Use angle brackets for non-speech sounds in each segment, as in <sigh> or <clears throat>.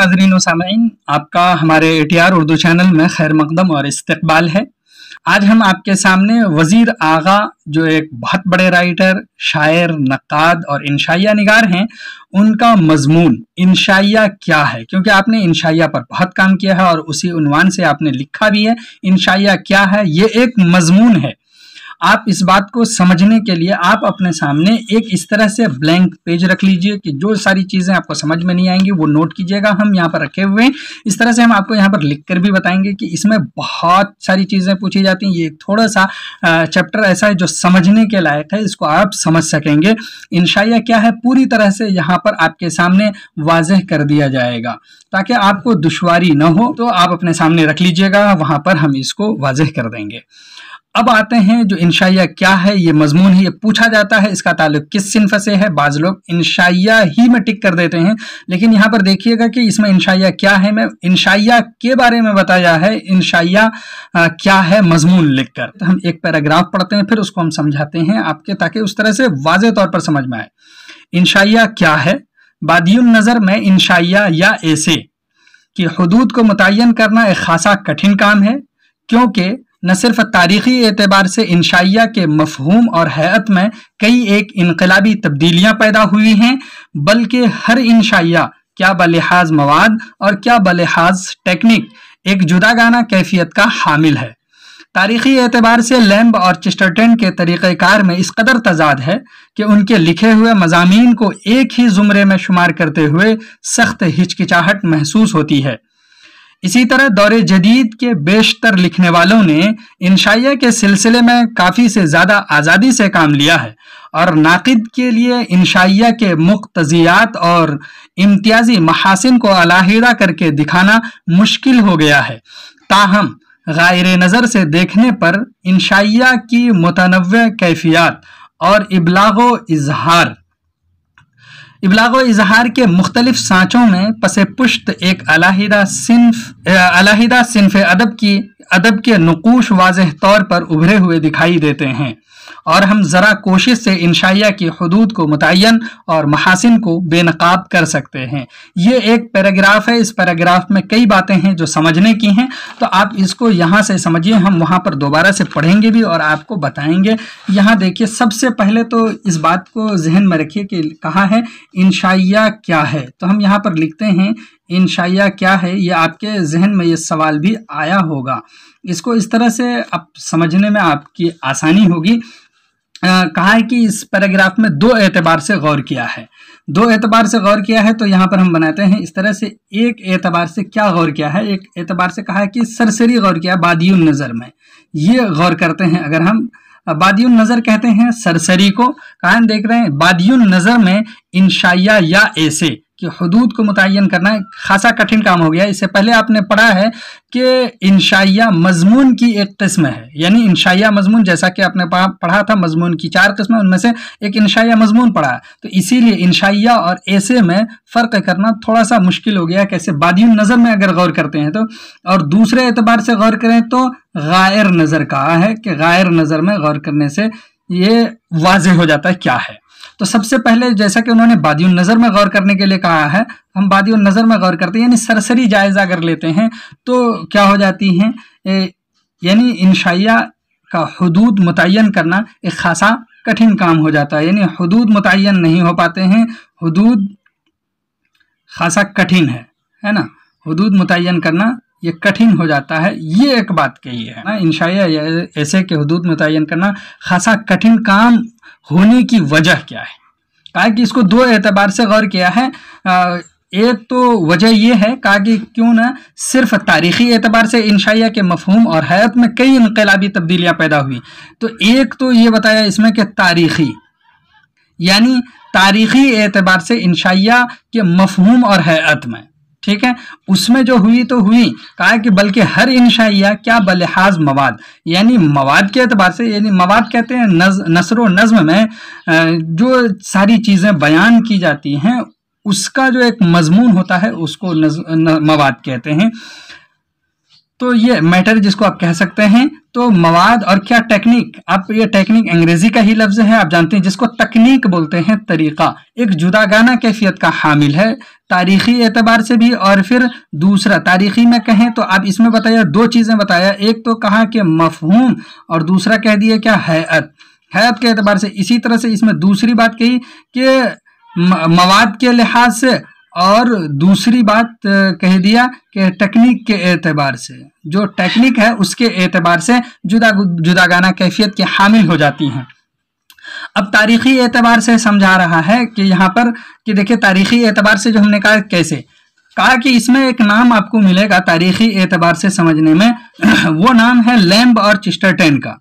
नाजरीन वसामीन आपका हमारे A T R Urdu channel में खैर मकदम और इस्तबाल है आज हम आपके सामने वज़ीर आगा जो एक बहुत बड़े राइटर शायर नक़ाद और इंशाइया निगार हैं उनका मजमून इंशाइया क्या है क्योंकि आपने इंशाइया पर बहुत काम किया है और उसी उनवान से आपने लिखा भी है इंशाइया क्या है ये एक मजमून है आप इस बात को समझने के लिए आप अपने सामने एक इस तरह से ब्लैंक पेज रख लीजिए कि जो सारी चीज़ें आपको समझ में नहीं आएंगी वो नोट कीजिएगा हम यहाँ पर रखे हुए हैं इस तरह से हम आपको यहाँ पर लिख कर भी बताएंगे कि इसमें बहुत सारी चीज़ें पूछी जाती हैं ये थोड़ा सा चैप्टर ऐसा है जो समझने के लायक है इसको आप समझ सकेंगे इंशाइया क्या है पूरी तरह से यहाँ पर आपके सामने वाजह कर दिया जाएगा ताकि आपको दुशारी ना हो तो आप अपने सामने रख लीजिएगा वहाँ पर हम इसको वाजह कर देंगे अब आते हैं जो इंशाइया क्या है ये मजमून ही ये पूछा जाता है इसका ताल्लुक किस सिंफ से है बाज लोग इंशाइया ही में टिक कर देते हैं लेकिन यहाँ पर देखिएगा कि इसमें इंशाइया क्या है मैं इंशाइया के बारे में बताया है इंशाइया क्या है मजमून लिखकर तो हम एक पैराग्राफ पढ़ते हैं फिर उसको हम समझाते हैं आपके ताकि उस तरह से वाज तौर पर समझ में आए इंशाइया क्या है बाद नज़र में इंशाइया या ऐसे कि हदूद को मुतन करना एक खासा कठिन काम है क्योंकि न सिर्फ तारीखी एतबार से इंशाइया के मफहूम और हैत में कई एक इनकलाबी तब्दीलियाँ पैदा हुई हैं बल्कि हर इंशाइया क्या बलहाज मवाद और क्या बलहाज टेक्निक एक जुदागाना कैफियत का हामिल है तारीखी एतबार से लैम्ब और चिस्टरटन के तरीक़ार में इस कदर तजाद है कि उनके लिखे हुए मजामी को एक ही ज़ुमरे में शुमार करते हुए सख्त हिचकिचाहट महसूस होती है इसी तरह दौरे जदीद के बेशतर लिखने वालों ने इंशाइया के सिलसिले में काफ़ी से ज़्यादा आज़ादी से काम लिया है और नाकद के लिए इंशाइया के मुख्तियात और इम्तियाजी महासिन को अलाहिदा करके दिखाना मुश्किल हो गया है ताहम गायर नज़र से देखने पर इंशाइया की मतनव कैफियात और इबलाग इजहार इबलाग इजहार के मुख्तलिफ सांचों में पसे पुश्त एक अलाहिदा सिनफ अलाहिदा सिंफ अदब की अदब के नकूश वाज तौर पर उभरे हुए दिखाई देते हैं और हम ज़रा कोशिश से इंशाइया की हदूद को मुतन और महासिन को बेनकाब कर सकते हैं ये एक पैराग्राफ है इस पैराग्राफ में कई बातें हैं जो समझने की हैं तो आप इसको यहाँ से समझिए हम वहाँ पर दोबारा से पढ़ेंगे भी और आपको बताएंगे यहाँ देखिए सबसे पहले तो इस बात को जहन में रखिए कि कहा है इंशाइया क्या है तो हम यहाँ पर लिखते हैं इंशाइया क्या है ये आपके जहन में ये सवाल भी आया होगा इसको इस तरह से आप समझने में आपकी आसानी होगी आ, कहा है कि इस पैराग्राफ में दो एतबार से गौर किया है दो एतबार से गौर किया है तो यहाँ पर हम बनाते हैं इस तरह से एक एतबार से क्या गौर किया है एक एतबार से कहा है कि सरसरी गौर किया बादी नज़र में ये गौर करते हैं अगर हम बादियुन नज़र कहते हैं सरसरी को कहा देख रहे हैं बादियुन नज़र में इंशाया या ऐसे कि हदूद को मुतन करना खासा कठिन काम हो गया इससे पहले आपने पढ़ा है कि इंशाइया मजमून की एक किस्म है यानी इंशाइया मजमून जैसा कि आपने पढ़ा था मजमून की चार किस्में उनमें से एक इंशाइया मजमून पढ़ा तो इसीलिए इंशाइया और ऐसे में फ़र्क करना थोड़ा सा मुश्किल हो गया कैसे बाद नज़र में अगर गौर करते हैं तो और दूसरे एतबार से गौर करें तो गायर नज़र कहा है कि गायर नज़र में गौर करने से ये वाज हो जाता है क्या है तो सबसे पहले जैसा कि उन्होंने बादी नज़र में गौर करने के लिए कहा है हम बादी नज़र में गौर करते हैं यानी सरसरी जायज़ा अगर लेते हैं तो क्या हो जाती हैं यानी इंशाइया का हदूद मुतन करना एक खासा कठिन काम हो जाता है यानी हदूद मुतन नहीं हो पाते हैं हदूद खासा कठिन है है ना हदूद मुतन करना ये कठिन हो जाता है ये एक बात कही है ना इनशाया ऐसे के हदूद मुतन करना खासा कठिन काम होने की वजह क्या है कहा कि इसको दो एतबार से गौर किया है एक तो वजह यह है कहा कि क्यों ना सिर्फ तारीखी एतबार से इंशाइया के मफहम और हयात में कई इनकलाबी तब्दीलियाँ पैदा हुई तो एक तो ये बताया इसमें कि तारीखी यानी तारीखी एतबार से इंशाइया के मफहम और हयात में ठीक है उसमें जो हुई तो हुई कहा कि बल्कि हर इंशाइया क्या बलहाज मवाद यानी मवाद के अतबार से यानी मवाद कहते हैं नज, नसर व नज़म में जो सारी चीज़ें बयान की जाती हैं उसका जो एक मजमून होता है उसको न, मवाद कहते हैं तो ये मैटर जिसको आप कह सकते हैं तो मवाद और क्या टेक्निक आप ये टेक्निक अंग्रेजी का ही लफ्ज है आप जानते हैं जिसको तकनीक बोलते हैं तरीका एक जुदागाना कैफियत का हामिल है तारीखी एतबार से भी और फिर दूसरा तारीखी में कहें तो आप इसमें बताया दो चीज़ें बताया एक तो कहा कि मफहूम और दूसरा कह दिया क्या हैत हैत के एतबार से इसी तरह से इसमें दूसरी बात कही कि मवाद के लिहाज से और दूसरी बात कह दिया कि टेक्निक के एतबार से जो टेक्निक है उसके एतबार से जुदा जुदा गाना कैफियत के हामिल हो जाती हैं अब तारीख़ी एतबार से समझा रहा है कि यहाँ पर कि देखिए तारीख़ी एतबार से जो हमने कहा कैसे कहा कि इसमें एक नाम आपको मिलेगा तारीख़ी एतबार से समझने में <clears throat> वो नाम है लैम्ब और चिस्टरटेन का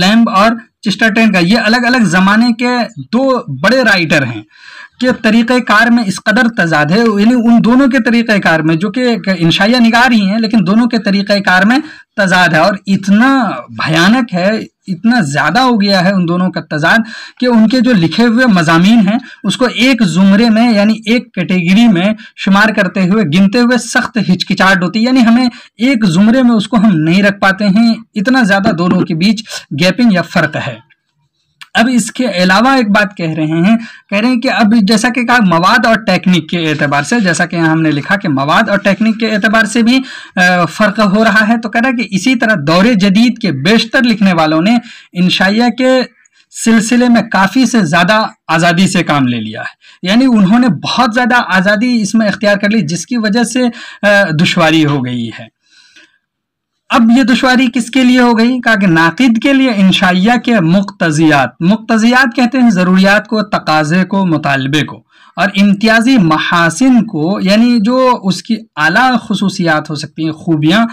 लैम्ब और चिस्टरटेन का ये अलग अलग ज़माने के दो बड़े राइटर हैं के तरीक़ार में इस कदर तजाद है यानी उन दोनों के तरीक़ार में जो कि इंशाया निगार ही हैं लेकिन दोनों के तरीक़ार में तजाद है और इतना भयानक है इतना ज़्यादा हो गया है उन दोनों का तजाद कि उनके जो लिखे हुए मजामी हैं उसको एक ज़ुमरे में यानी एक कैटेगरी में शुमार करते हुए गिनते हुए सख्त हिचकिचाहट होती है यानी हमें एक ज़ुमरे में उसको हम नहीं रख पाते हैं इतना ज़्यादा दोनों के बीच गैपिंग या फ़र्क है अब इसके अलावा एक बात कह रहे हैं कह रहे हैं कि अब जैसा कि कहा मवाद और टेक्निक के एतबार से जैसा कि यहाँ हमने लिखा कि मवाद और टेक्निक के एतबार से भी फ़र्क हो रहा है तो कह रहा है कि इसी तरह दौरे जदीद के बेशतर लिखने वालों ने इंशाइया के सिलसिले में काफ़ी से ज़्यादा आज़ादी से काम ले लिया है यानी उन्होंने बहुत ज़्यादा आज़ादी इसमें इख्तियार कर ली जिसकी वजह से दुशारी हो गई है अब ये दुशारी किसके लिए हो गई कहा कि नाकिद के लिए इंशाइया के मुख्तजियात मुख्तजियात कहते हैं ज़रूरियात को तकाजे को मुतालबे को और इम्तियाजी महासिन को यानी जो उसकी आला खसूसियात हो सकती हैं खूबियाँ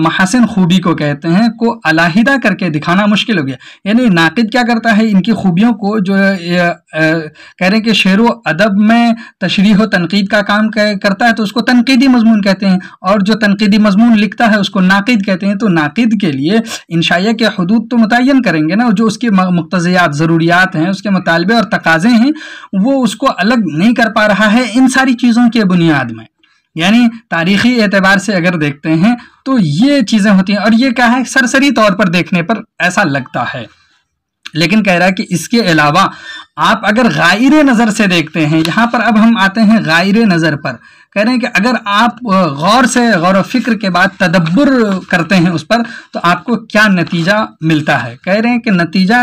महासिन खूबी को कहते हैं को अलाहिदा करके दिखाना मुश्किल हो गया यानी नाक़द क्या करता है इनकी खूबियों को जो आ, कह रहे हैं कि शेर व अदब में तशरी व तनकीद का काम करता है तो उसको तनकीदी मजमून कहते हैं और जो तनकीदी मजमून लिखता है उसको नाक़द कहते हैं तो नाक़द के लिए इनशाया के हदूद तो मुतन करेंगे ना जो उसकी मकतजियात ज़रूरियात हैं उसके मुतालबे और तकाजे हैं वो उसको अलग नहीं कर पा रहा है इन सारी चीज़ों के बुनियाद में यानी तारीखी एतबार से अगर देखते हैं तो ये चीज़ें होती हैं और ये क्या है सरसरी तौर पर देखने पर ऐसा लगता है लेकिन कह रहा है कि इसके अलावा आप अगर गायर नज़र से देखते हैं यहाँ पर अब हम आते हैं गायर नज़र पर कह रहे हैं कि अगर आप गौर से गौर फिक्र के बाद तदब्बर करते हैं उस पर तो आपको क्या नतीजा मिलता है कह रहे हैं कि नतीजा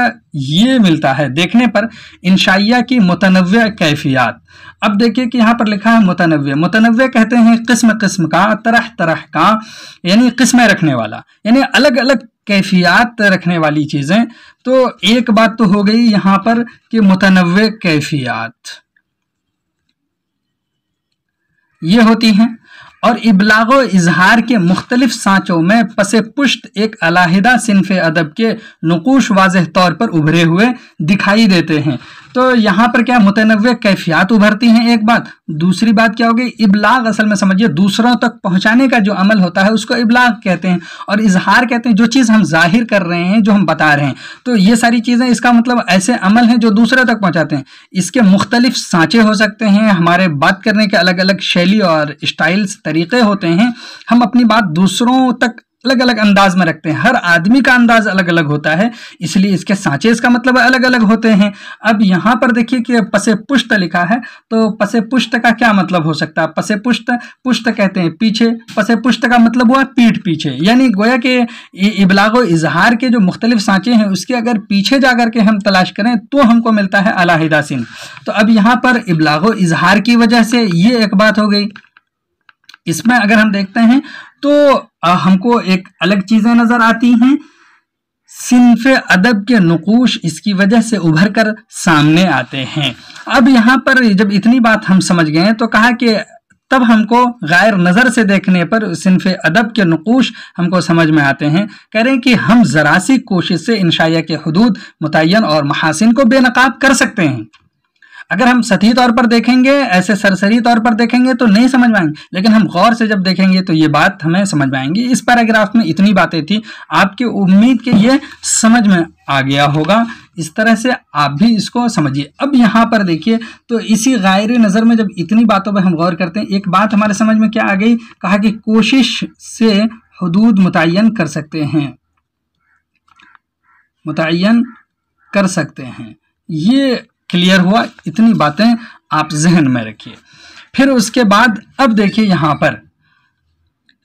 ये मिलता है देखने पर इंशाइया की मुतनव्य कैफियत अब देखिए कि यहाँ पर लिखा है मुतनव्य मुतनव्य कहते हैं किस्म किस्म का तरह तरह का यानी किस्में रखने वाला यानी अलग अलग कैफियत रखने वाली चीज़ें तो एक बात तो हो गई यहाँ पर कि मुतनव्य कैफियत ये होती हैं और इबलाग इजहार के मुख्तलिफ सांचों में पसे पुश्त एक अलाहिदा सिनफ अदब के नकोश वाज तौर पर उभरे हुए दिखाई देते हैं तो यहाँ पर क्या मुतनव कैफियात उभरती हैं एक बात दूसरी बात क्या होगी इबलाग असल में समझिए दूसरों तक पहुँचाने का जो अमल होता है उसको इबलाग कहते हैं और इजहार कहते हैं जो चीज़ हम जाहिर कर रहे हैं जो हम बता रहे हैं तो ये सारी चीज़ें इसका मतलब ऐसे अमल हैं जो दूसरे तक पहुँचाते हैं इसके मुख्तलिफ सांचे हो सकते हैं हमारे बात करने के अलग अलग शैली और स्टाइल्स तरीक़े होते हैं हम अपनी बात दूसरों तक अलग अलग अंदाज में रखते हैं हर आदमी का अंदाज अलग अलग होता है इसलिए इसके सांचे का मतलब अलग अलग होते हैं अब यहाँ पर देखिए कि पसे पुष्ट लिखा है तो पसे पुष्ट का क्या मतलब हो सकता है पसे पुष्ट पुष्ट कहते हैं पीछे पसे पुष्ट का मतलब हुआ पीठ पीछे यानी गोया के इबलाग इजहार के जो मुख्तलिफ सांचे हैं उसके अगर पीछे जा के हम तलाश करें तो हमको मिलता है सिंह तो अब यहाँ पर इबलाग इजहार की वजह से ये एक बात हो गई इसमें अगर हम देखते हैं तो हमको एक अलग चीज़ें नज़र आती हैं सिनफ अदब के नकोश इसकी वजह से उभर कर सामने आते हैं अब यहाँ पर जब इतनी बात हम समझ गए तो कहा कि तब हमको गैर नज़र से देखने पर सिनफ अदब के नकोश हमको समझ में आते हैं कह रहे हैं कि हम जरासी कोशिश से इंशाया के हदूद मुतन और महासिन को बेनकाब कर सकते हैं अगर हम सतही तौर पर देखेंगे ऐसे सरसरी तौर पर देखेंगे तो नहीं समझ पाएंगे लेकिन हम गौर से जब देखेंगे तो ये बात हमें समझ में आएंगी इस पैराग्राफ में इतनी बातें थी आपकी उम्मीद के ये समझ में आ गया होगा इस तरह से आप भी इसको समझिए अब यहाँ पर देखिए तो इसी गायर नज़र में जब इतनी बातों पर हम गौर करते हैं एक बात हमारे समझ में क्या आ गई कहा कि कोशिश से हदूद मुतन कर सकते हैं मुतन कर सकते हैं ये क्लियर हुआ इतनी बातें आप जहन में रखिए फिर उसके बाद अब देखिए यहाँ पर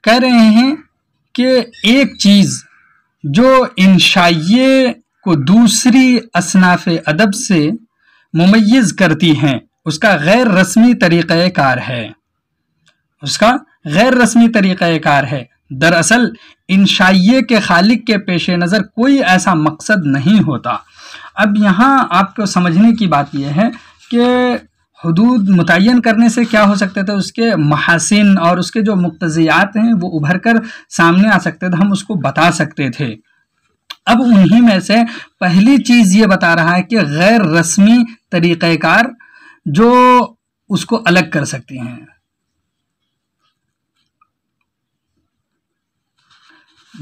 कह रहे हैं कि एक चीज़ जो इंशाइये को दूसरी असनाफ अदब से मुमैज़ करती हैं उसका गैर रस्मी तरीक़ार है उसका गैर रस्मी तरीक़ार है दरअसल इंशाइये के खालिक के पेश नज़र कोई ऐसा मकसद नहीं होता अब यहाँ आपको समझने की बात यह है कि हदूद मुतन करने से क्या हो सकते थे उसके महासिन और उसके जो मकतज़ियात हैं वो उभर कर सामने आ सकते थे हम उसको बता सकते थे अब उन्हीं में से पहली चीज़ ये बता रहा है कि गैर रस्मी तरीक़ार जो उसको अलग कर सकते हैं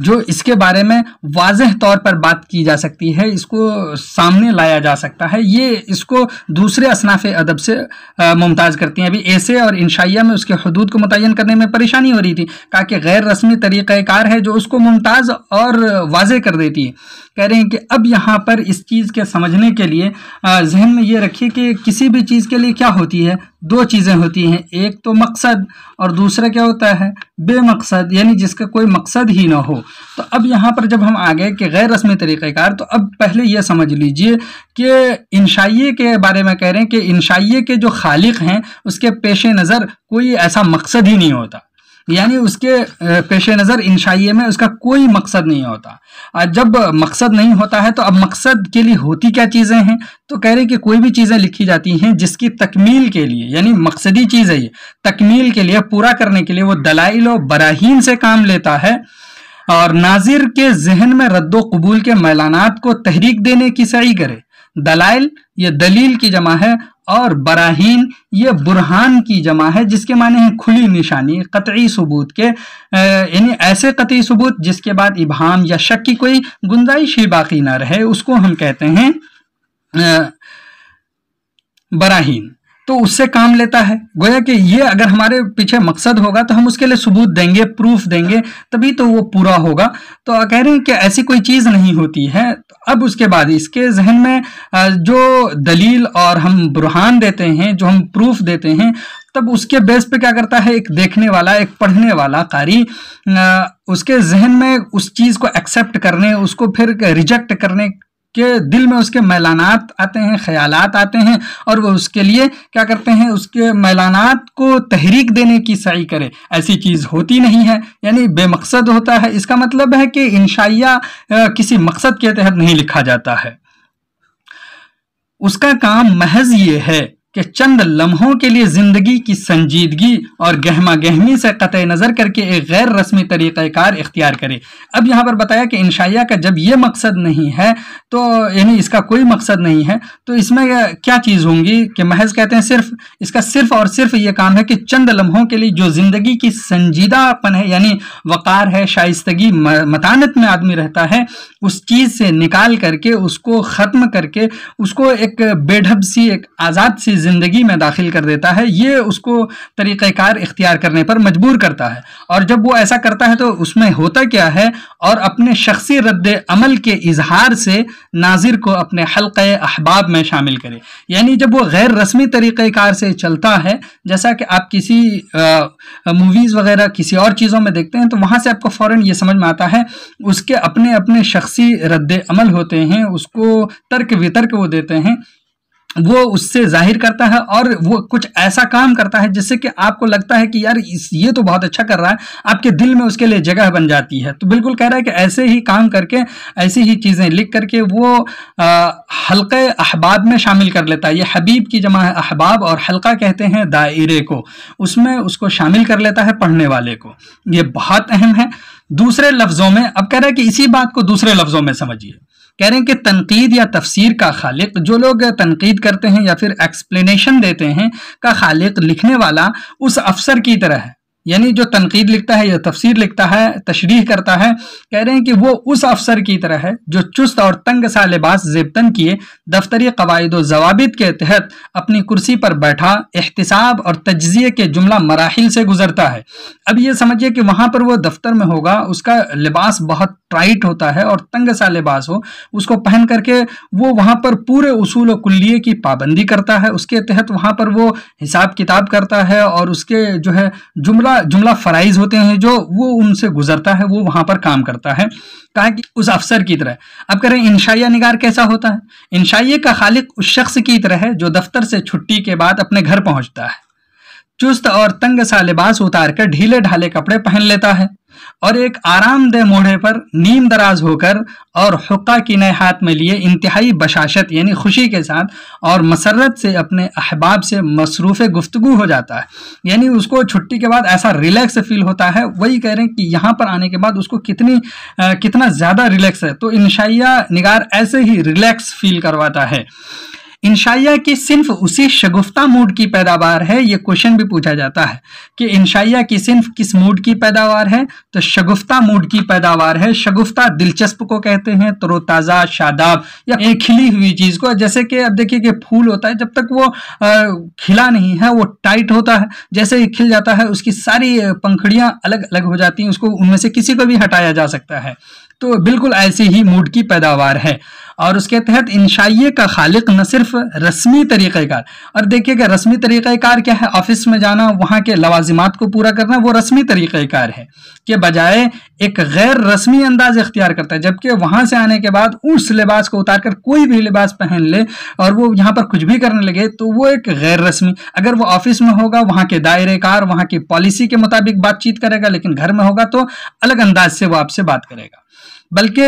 जो इसके बारे में वाजह तौर पर बात की जा सकती है इसको सामने लाया जा सकता है ये इसको दूसरे असनाफ अदब से मुमताज़ करती हैं अभी ऐसे और इनशाइया में उसके हदूद को मुतन करने में परेशानी हो रही थी कहा कि गैर रस्मी तरीक़ार है जो उसको मुमताज़ और वाजह कर देती है कह रहे हैं कि अब यहाँ पर इस चीज़ के समझने के लिए जहन में ये रखिए कि किसी भी चीज़ के लिए क्या होती है दो चीज़ें होती हैं एक तो मकसद और दूसरा क्या होता है बेमकसद यानी जिसका कोई मकसद ही ना हो तो अब यहाँ पर जब हम आ गए कि गैर रस्मी तरीक़ार तो अब पहले यह समझ लीजिए कि इंशाइये के बारे में कह रहे हैं कि इंशाइये के जो खालिक हैं उसके पेश नज़र कोई ऐसा मकसद ही नहीं होता यानी उसके पेश नज़र इंशाइये में उसका कोई मकसद नहीं होता जब मकसद नहीं होता है तो अब मकसद के लिए होती क्या चीज़ें हैं तो कह रहे हैं कि कोई भी चीज़ें लिखी जाती हैं जिसकी तकमील के लिए यानी मकसदी चीज़ है ये तकमील के लिए पूरा करने के लिए वो दलाइल और बराहीन से काम लेता है और नाजिर के जहन में रद्द कबूल के मैलानात को तहरीक देने की सही करे दलाइल ये दलील की जमा है और बराहीन ये बुरहान की जमा है जिसके माने हैं खुली निशानी कतई सबूत के यानी ऐसे कतई सबूत जिसके बाद इबाम या शक की कोई गुंजाइश ही बाकी ना रहे उसको हम कहते हैं बराहीन तो उससे काम लेता है गोया कि ये अगर हमारे पीछे मकसद होगा तो हम उसके लिए सबूत देंगे प्रूफ देंगे तभी तो वो पूरा होगा तो कह रहे हैं कि ऐसी कोई चीज़ नहीं होती है तो अब उसके बाद इसके जहन में जो दलील और हम बुरहान देते हैं जो हम प्रूफ देते हैं तब उसके बेस पे क्या करता है एक देखने वाला एक पढ़ने वाला कारी उसके जहन में उस चीज़ को एक्सेप्ट करने उसको फिर रिजेक्ट करने उसके दिल में उसके मैलानात आते हैं ख्यालात आते हैं और वह उसके लिए क्या करते हैं उसके मैलानात को तहरीक देने की सही करे ऐसी चीज़ होती नहीं है यानी बेमकसद होता है इसका मतलब है कि इंशाइया किसी मकसद के तहत नहीं लिखा जाता है उसका काम महज ये है कि चंद लम्हों के लिए ज़िंदगी की संजीदगी और गहमा गहमी से कतः नज़र करके एक गैर रस्मी तरीक़ार इख्तियार करें अब यहाँ पर बताया कि इंशाइया का जब ये मकसद नहीं है तो यानी इसका कोई मकसद नहीं है तो इसमें क्या चीज़ होंगी कि महज कहते हैं सिर्फ इसका सिर्फ और सिर्फ ये काम है कि चंद लम्हों के लिए जो ज़िंदगी की संजीदापन है यानी वक़ार है शाइस्तगी मतानत में आदमी रहता है उस चीज़ से निकाल करके उसको ख़त्म करके उसको एक बेढब सी एक आज़ाद सी ज़िंदगी में दाखिल कर देता है ये उसको तरीक़ार इख्तियार करने पर मजबूर करता है और जब वो ऐसा करता है तो उसमें होता क्या है और अपने शख्सी रद्द अमल के इजहार से नाजिर को अपने हल्क़ अहबाब में शामिल करे यानी जब वो गैर रस्मी तरीक़ार से चलता है जैसा कि आप किसी मूवीज़ वगैरह किसी और चीज़ों में देखते हैं तो वहाँ से आपको फ़ौर ये समझ में आता है उसके अपने अपने शख्सी रद्द अमल होते हैं उसको तर्क वितर्क वो देते हैं वो उससे जाहिर करता है और वो कुछ ऐसा काम करता है जिससे कि आपको लगता है कि यार ये तो बहुत अच्छा कर रहा है आपके दिल में उसके लिए जगह बन जाती है तो बिल्कुल कह रहा है कि ऐसे ही काम करके ऐसी ही चीज़ें लिख करके वो हल्के अहबाब में शामिल कर लेता है ये हबीब की जमा है अहबाब और हल्का कहते हैं दायरे को उसमें उसको शामिल कर लेता है पढ़ने वाले को ये बहुत अहम है दूसरे लफ्ज़ों में अब कह रहा है कि इसी बात को दूसरे लफ्ज़ों में समझिए कह रहे हैं कि तनकीद या तफसीर का खालिक जो लोग तनकीद करते हैं या फिर एक्सप्लेनेशन देते हैं का खालिक लिखने वाला उस अफसर की तरह है यानी जो तनकीद लिखता है या तफसीर लिखता है तशरीह करता है कह रहे हैं कि वो उस अफसर की तरह है जो चुस्त और तंग सा लिबास जेबतन किए दफ्तरी कवायद जवाबित के तहत अपनी कुर्सी पर बैठा एहतसाब और तजिए के जुमला मराहल से गुजरता है अब ये समझिए कि वहाँ पर वो दफ्तर में होगा उसका लिबास बहुत टाइट होता है और तंग सा लिबास हो उसको पहन करके वो वहाँ पर पूरे उसूल कुल्लिए की पाबंदी करता है उसके तहत वहाँ पर वो हिसाब किताब करता है और उसके जो है जुमला जुमला फ़राइज़ होते हैं जो वो उनसे गुजरता है वो वहां पर काम करता है कहा कि उस अफसर की तरह अब करें इंशाइया निगार कैसा होता है इंशाइये का खालिक उस शख्स की तरह है जो दफ्तर से छुट्टी के बाद अपने घर पहुंचता है चुस्त और तंग सा लिबास उतारकर ढीले ढाले कपड़े पहन लेता है और एक आरामदेह मोढ़े पर नीम दराज होकर और हुक्का की नए हाथ में लिए इंतहाई बशाशत यानी खुशी के साथ और मसरत से अपने अहबाब से मसरूफ़ गुफ्तगु हो जाता है यानी उसको छुट्टी के बाद ऐसा रिलैक्स फील होता है वही कह रहे हैं कि यहाँ पर आने के बाद उसको कितनी आ, कितना ज़्यादा रिलैक्स है तो इनशाया निगार ऐसे ही रिलैक्स फील करवाता है इंशाइया की सिर्फ उसी शगुफ्ता मूड की पैदावार है ये क्वेश्चन भी पूछा जाता है कि इंशाइया की सिर्फ किस मूड की पैदावार है तो शगुफ्ता मूड की पैदावार है शगुफ्ता दिलचस्प को कहते हैं तरोताज़ा शादाब या एक खिली हुई चीज़ को जैसे कि अब देखिए कि फूल होता है जब तक वो खिला नहीं है वो टाइट होता है जैसे ही खिल जाता है उसकी सारी पंखड़ियाँ अलग अलग हो जाती हैं उसको उनमें से किसी को भी हटाया जा सकता है तो बिल्कुल ऐसे ही मूड की पैदावार है और उसके तहत इंशाइये का खालिक न सिर्फ रस्मी तरीक़ार और देखिएगा रस्मी तरीक़ार क्या है ऑफिस में जाना वहाँ के लवाजिमात को पूरा करना वो रस्मी तरीक़ार है के बजाय एक गैर रस्मी अंदाज इख्तियार करता है जबकि वहाँ से आने के बाद उस लिबास को उतार कर कोई भी लिबास पहन ले और वो यहाँ पर कुछ भी करने लगे तो वो एक गैर रस्मी अगर वो ऑफिस में होगा वहाँ के दायरे कार वहाँ की पॉलिसी के मुताबिक बातचीत करेगा लेकिन घर में होगा तो अलग अंदाज से वो आपसे बात करेगा बल्कि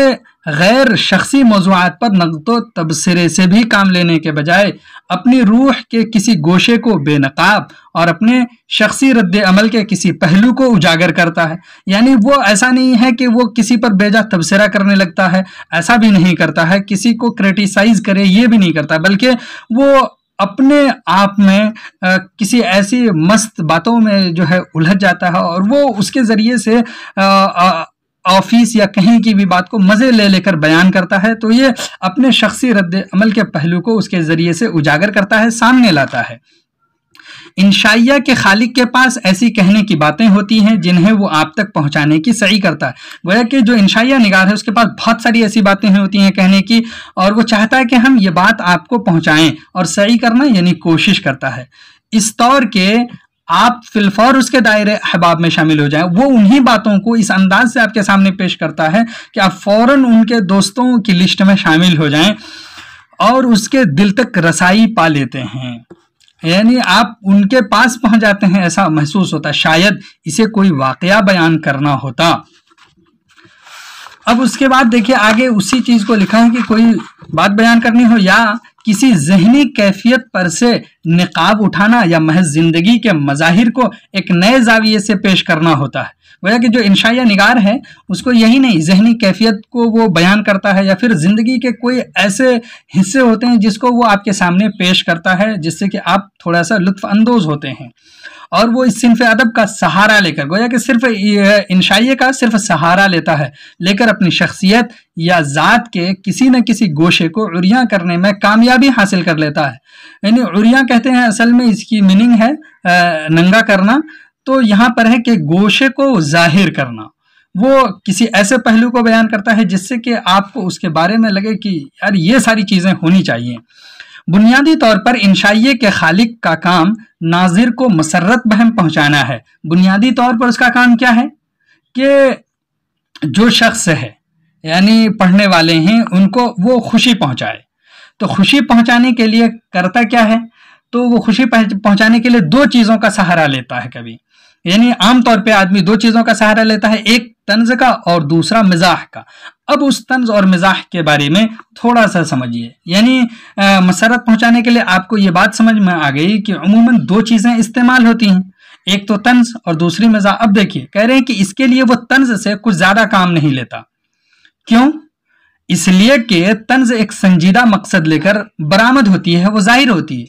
गैर शख्सी मौजूद पर नकद तबसरे से भी काम लेने के बजाय अपनी रूह के किसी गोशे को बेनकाब और अपने शख्सी रद्द अमल के किसी पहलू को उजागर करता है यानी वो ऐसा नहीं है कि वो किसी पर बेजा तबसरा करने लगता है ऐसा भी नहीं करता है किसी को क्रिटिसाइज़ करे ये भी नहीं करता बल्कि वो अपने आप में आ, किसी ऐसी मस्त बातों में जो है उलझ जाता है और वो उसके ज़रिए से आ, आ, ऑफिस या कहीं की भी बात को मज़े ले लेकर बयान करता है तो ये अपने शख्सी रद्द अमल के पहलू को उसके ज़रिए से उजागर करता है सामने लाता है इंशाइया के खालिक के पास ऐसी कहने की बातें होती हैं जिन्हें वो आप तक पहुंचाने की सही करता है गोया कि जो इंशाइया निगार है उसके पास बहुत सारी ऐसी बातें होती हैं कहने की और वो चाहता है कि हम ये बात आपको पहुंचाएं और सही करना यानी कोशिश करता है इस तौर के आप फिलफौर उसके दायरे अहबाब में शामिल हो जाए वो उन्हीं बातों को इस अंदाज से आपके सामने पेश करता है कि आप फ़ौर उनके दोस्तों की लिस्ट में शामिल हो जाएं और उसके दिल तक रसाई पा लेते हैं यानी आप उनके पास पहुंच जाते हैं ऐसा महसूस होता शायद इसे कोई वाकया बयान करना होता अब उसके बाद देखिए आगे उसी चीज़ को लिखा है कि कोई बात बयान करनी हो या किसी जहनी कैफियत पर से निकाब उठाना या महज ज़िंदगी के मज़ाहिर को एक नए जाविये से पेश करना होता है वजह कि जो इंशाया निगार है उसको यही नहीं जहनी कैफियत को वो बयान करता है या फिर ज़िंदगी के कोई ऐसे हिस्से होते हैं जिसको वो आपके सामने पेश करता है जिससे कि आप थोड़ा सा लुत्फ़ानंदोज़ होते हैं और वो इस सिंफ अदब का सहारा लेकर गोया कि सिर्फ इंशाइये का सिर्फ सहारा लेता है लेकर अपनी शख्सियत या ज़ात के किसी न किसी गोशे को उरिया करने में कामयाबी हासिल कर लेता है यानी उरिया कहते हैं असल में इसकी मीनिंग है नंगा करना तो यहाँ पर है कि गोशे को जाहिर करना वो किसी ऐसे पहलू को बयान करता है जिससे कि आपको उसके बारे में लगे कि यार ये सारी चीज़ें होनी चाहिए बुनियादी तौर पर इंशाइये के खालिक का काम नाजिर को मसरत बहम पहुंचाना है बुनियादी तौर पर उसका काम क्या है कि जो शख्स है यानी पढ़ने वाले हैं उनको वो खुशी पहुंचाए तो खुशी पहुंचाने के लिए करता क्या है तो वो खुशी पहुंचाने के लिए दो चीज़ों का सहारा लेता है कभी यानी आमतौर पे आदमी दो चीजों का सहारा लेता है एक तंज का और दूसरा मिजाह का अब उस तंज और मिजाह के बारे में थोड़ा सा समझिए यानी मसरत पहुंचाने के लिए आपको ये बात समझ में आ गई कि अमूमन दो चीज़ें इस्तेमाल होती हैं एक तो तंज और दूसरी मिजाह अब देखिए कह रहे हैं कि इसके लिए वो तंज से कुछ ज़्यादा काम नहीं लेता क्यों इसलिए कि तंज एक संजीदा मकसद लेकर बरामद होती है वो जाहिर होती है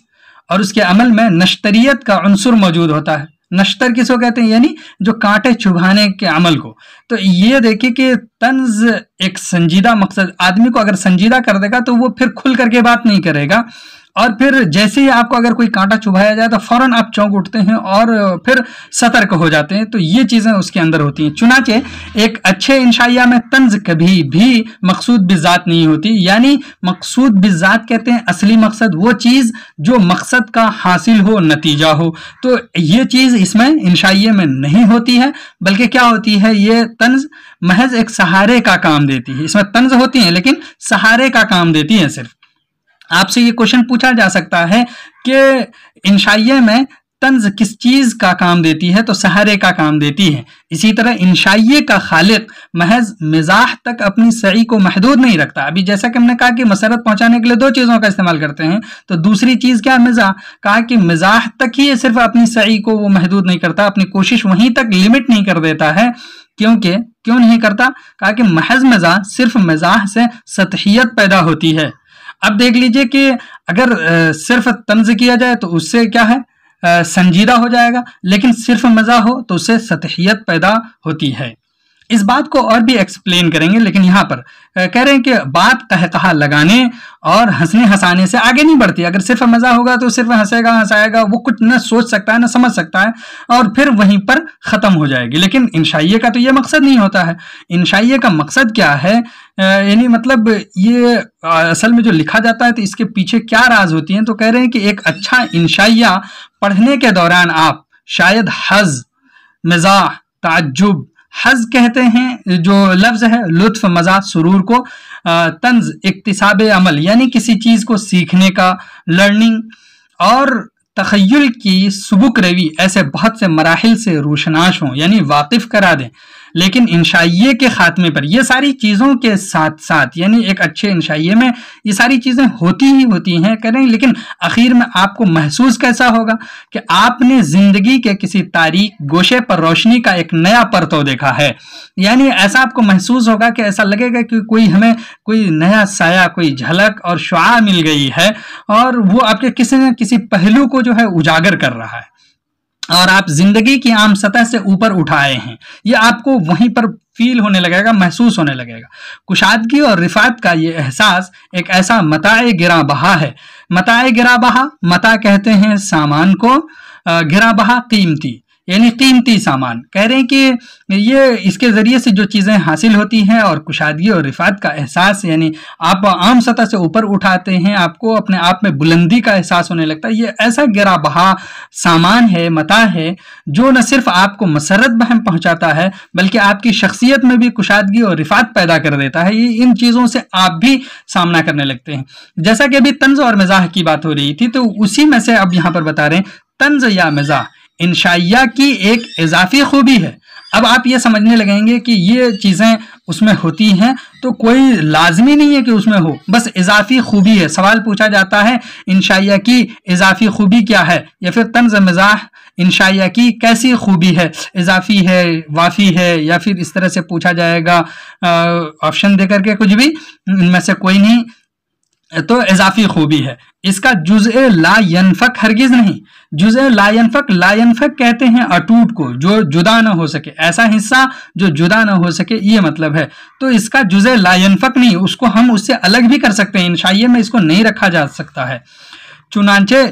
और उसके अमल में नश्तरीत का अंसुर मौजूद होता है नश्तर किसको कहते हैं यानी जो कांटे चुभाने के अमल को तो ये देखिए कि तंज एक संजीदा मकसद आदमी को अगर संजीदा कर देगा तो वो फिर खुल करके बात नहीं करेगा और फिर जैसे ही आपको अगर कोई कांटा चुभाया जाए तो फौरन आप चौंक उठते हैं और फिर सतर्क हो जाते हैं तो ये चीज़ें उसके अंदर होती हैं चुनाचे एक अच्छे इंशाइया में तंज कभी भी मकसूद बिजात नहीं होती यानी मकसूद बिजात कहते हैं असली मकसद वो चीज़ जो मकसद का हासिल हो नतीजा हो तो ये चीज़ इसमें इंशाइये में नहीं होती है बल्कि क्या होती है ये तंज महज एक सहारे का काम देती है इसमें तंज होती है लेकिन सहारे का काम देती है सिर्फ आपसे ये क्वेश्चन पूछा जा सकता है कि इंशाइये में तंज किस चीज़ का काम देती है तो सहारे का काम देती है इसी तरह इंशाइये का खालिक महज मिजाह तक अपनी सही को महदूद नहीं रखता अभी जैसा कि हमने कहा कि मसरत पहुंचाने के लिए दो चीज़ों का इस्तेमाल करते हैं तो दूसरी चीज़ क्या मिजाह कहा कि मिजाह तक ही सिर्फ अपनी सही को वो महदूद नहीं करता अपनी कोशिश वहीं तक लिमिट नहीं कर देता है क्योंकि क्यों नहीं करता कहा कि महज मिजाह सिर्फ मिजाह से सतहियत पैदा होती है अब देख लीजिए कि अगर सिर्फ तंज किया जाए तो उससे क्या है संजीदा हो जाएगा लेकिन सिर्फ मज़ा हो तो उससे सतहियत पैदा होती है इस बात को और भी एक्सप्लेन करेंगे लेकिन यहाँ पर कह रहे हैं कि बात तहतहा लगाने और हंसने हंसाने से आगे नहीं बढ़ती अगर सिर्फ मज़ा होगा तो सिर्फ हंसेगा हंसाएगा वो कुछ ना सोच सकता है ना समझ सकता है और फिर वहीं पर ख़त्म हो जाएगी लेकिन इंशाइये का तो ये मकसद नहीं होता है इंशाइये का मकसद क्या है यानी मतलब ये असल में जो लिखा जाता है तो इसके पीछे क्या राज होती हैं तो कह रहे हैं कि एक अच्छा इंशाइया पढ़ने के दौरान आप शायद हज मज़ा ताजुब हज कहते हैं जो लफ्ज़ है लुत्फ मज़ा सुरूर को तंज इकतसाब अमल यानी किसी चीज़ को सीखने का लर्निंग और तखयल की सबुक रवि ऐसे बहुत से मराहल से रोशनाश हों यानी वाकिफ़ करा दें लेकिन इंशाइये के खात्मे पर ये सारी चीज़ों के साथ साथ यानी एक अच्छे इंशाइये में ये सारी चीज़ें होती ही होती हैं करें लेकिन आखिर में आपको महसूस कैसा होगा कि आपने ज़िंदगी के किसी तारीख गोशे पर रोशनी का एक नया परतो देखा है यानी ऐसा आपको महसूस होगा कि ऐसा लगेगा कि कोई हमें कोई नया साया कोई झलक और शुआ मिल गई है और वो आपके किसी न किसी पहलू को जो है उजागर कर रहा है और आप जिंदगी की आम सतह से ऊपर उठाए हैं ये आपको वहीं पर फील होने लगेगा महसूस होने लगेगा कुशादगी और रिफात का ये एहसास एक ऐसा मताए गिरा बहा है मताए गिरा बहा मता कहते हैं सामान को गिरा बहा कीमती यानी कीमती सामान कह रहे हैं कि ये इसके ज़रिए से जो चीज़ें हासिल होती हैं और कुशादगी और रिफात का एहसास यानी आप आम सतह से ऊपर उठाते हैं आपको अपने आप में बुलंदी का एहसास होने लगता है ये ऐसा गिरा बहा सामान है मता है जो न सिर्फ आपको मसरत बहम पहुंचाता है बल्कि आपकी शख्सियत में भी कुशादगी और रिफात पैदा कर देता है ये इन चीज़ों से आप भी सामना करने लगते हैं जैसा कि अभी तंज और मिजाह की बात हो रही थी तो उसी में से अब यहाँ पर बता रहे हैं तंज या मिजाह इंशाइया की एक इजाफी खूबी है अब आप ये समझने लगेंगे कि ये चीज़ें उसमें होती हैं तो कोई लाजमी नहीं है कि उसमें हो बस इजाफी खूबी है सवाल पूछा जाता है इंशाइया की इजाफी खूबी क्या है या फिर तंज मज़ाह इंशाइया की कैसी खूबी है इजाफी है वाफ़ी है या फिर इस तरह से पूछा जाएगा ऑप्शन दे करके कुछ भी इनमें से कोई नहीं तो इजाफी खूबी है इसका जुज ला हरगिज नहीं जुज ला लाफक कहते हैं अटूट को जो जुदा ना हो सके ऐसा हिस्सा जो जुदा ना हो सके ये मतलब है तो इसका जुज ला नहीं उसको हम उससे अलग भी कर सकते हैं इंशाइये में इसको नहीं रखा जा सकता है चुनाचे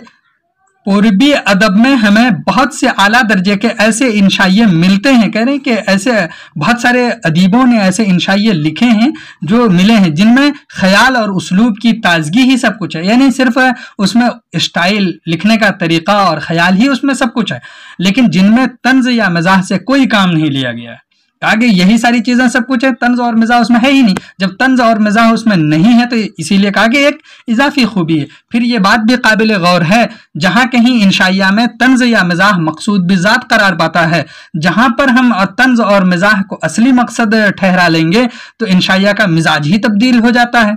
पूर्वी अदब में हमें बहुत से आला दर्जे के ऐसे इंशाइये मिलते हैं कह रहे हैं कि ऐसे बहुत सारे अदीबों ने ऐसे इंशाइये लिखे हैं जो मिले हैं जिनमें ख्याल और उसलूब की ताजगी ही सब कुछ है यानी सिर्फ उसमें स्टाइल लिखने का तरीका और ख्याल ही उसमें सब कुछ है लेकिन जिनमें तंज या मजाक से कोई काम नहीं लिया गया है आगे यही सारी चीजें सब कुछ है तंज और मिजा उसमें है ही नहीं जब तंज और मिजा उसमें नहीं है तो इसीलिए कहा कि एक इजाफी खूबी है फिर ये बात भी काबिल गौर है जहां कहीं इंशाइया में तंज या मिजाह मकसूद भी ज़ात करार पाता है जहां पर हम तंज और मिजाह को असली मकसद ठहरा लेंगे तो इंशाइया का मिजाज ही तब्दील हो जाता है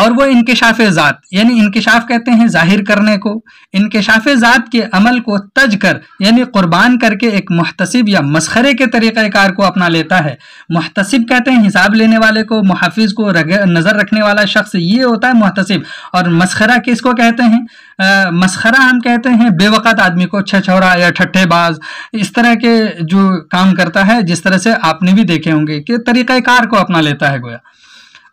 और वो इनकशाफ ज़ात यानी इनकशाफ कहते हैं जाहिर करने को इनकशाफ ज़ात के अमल को तज कर यानी क़ुरबान करके एक महतसिब या मस्खरे के तरीक़ार को अपना लेता है महतसिब कहते हैं हिसाब लेने वाले को मुहाफ़ को नज़र रखने वाला शख्स ये होता है महतसब और किस को कहते हैं मस्खरा हम कहते हैं बेवकत आदमी को छछौरा या ठट्ठेबाज इस तरह के जो काम करता है जिस तरह से आपने भी देखे होंगे कि तरीक़ार को अपना लेता है गोया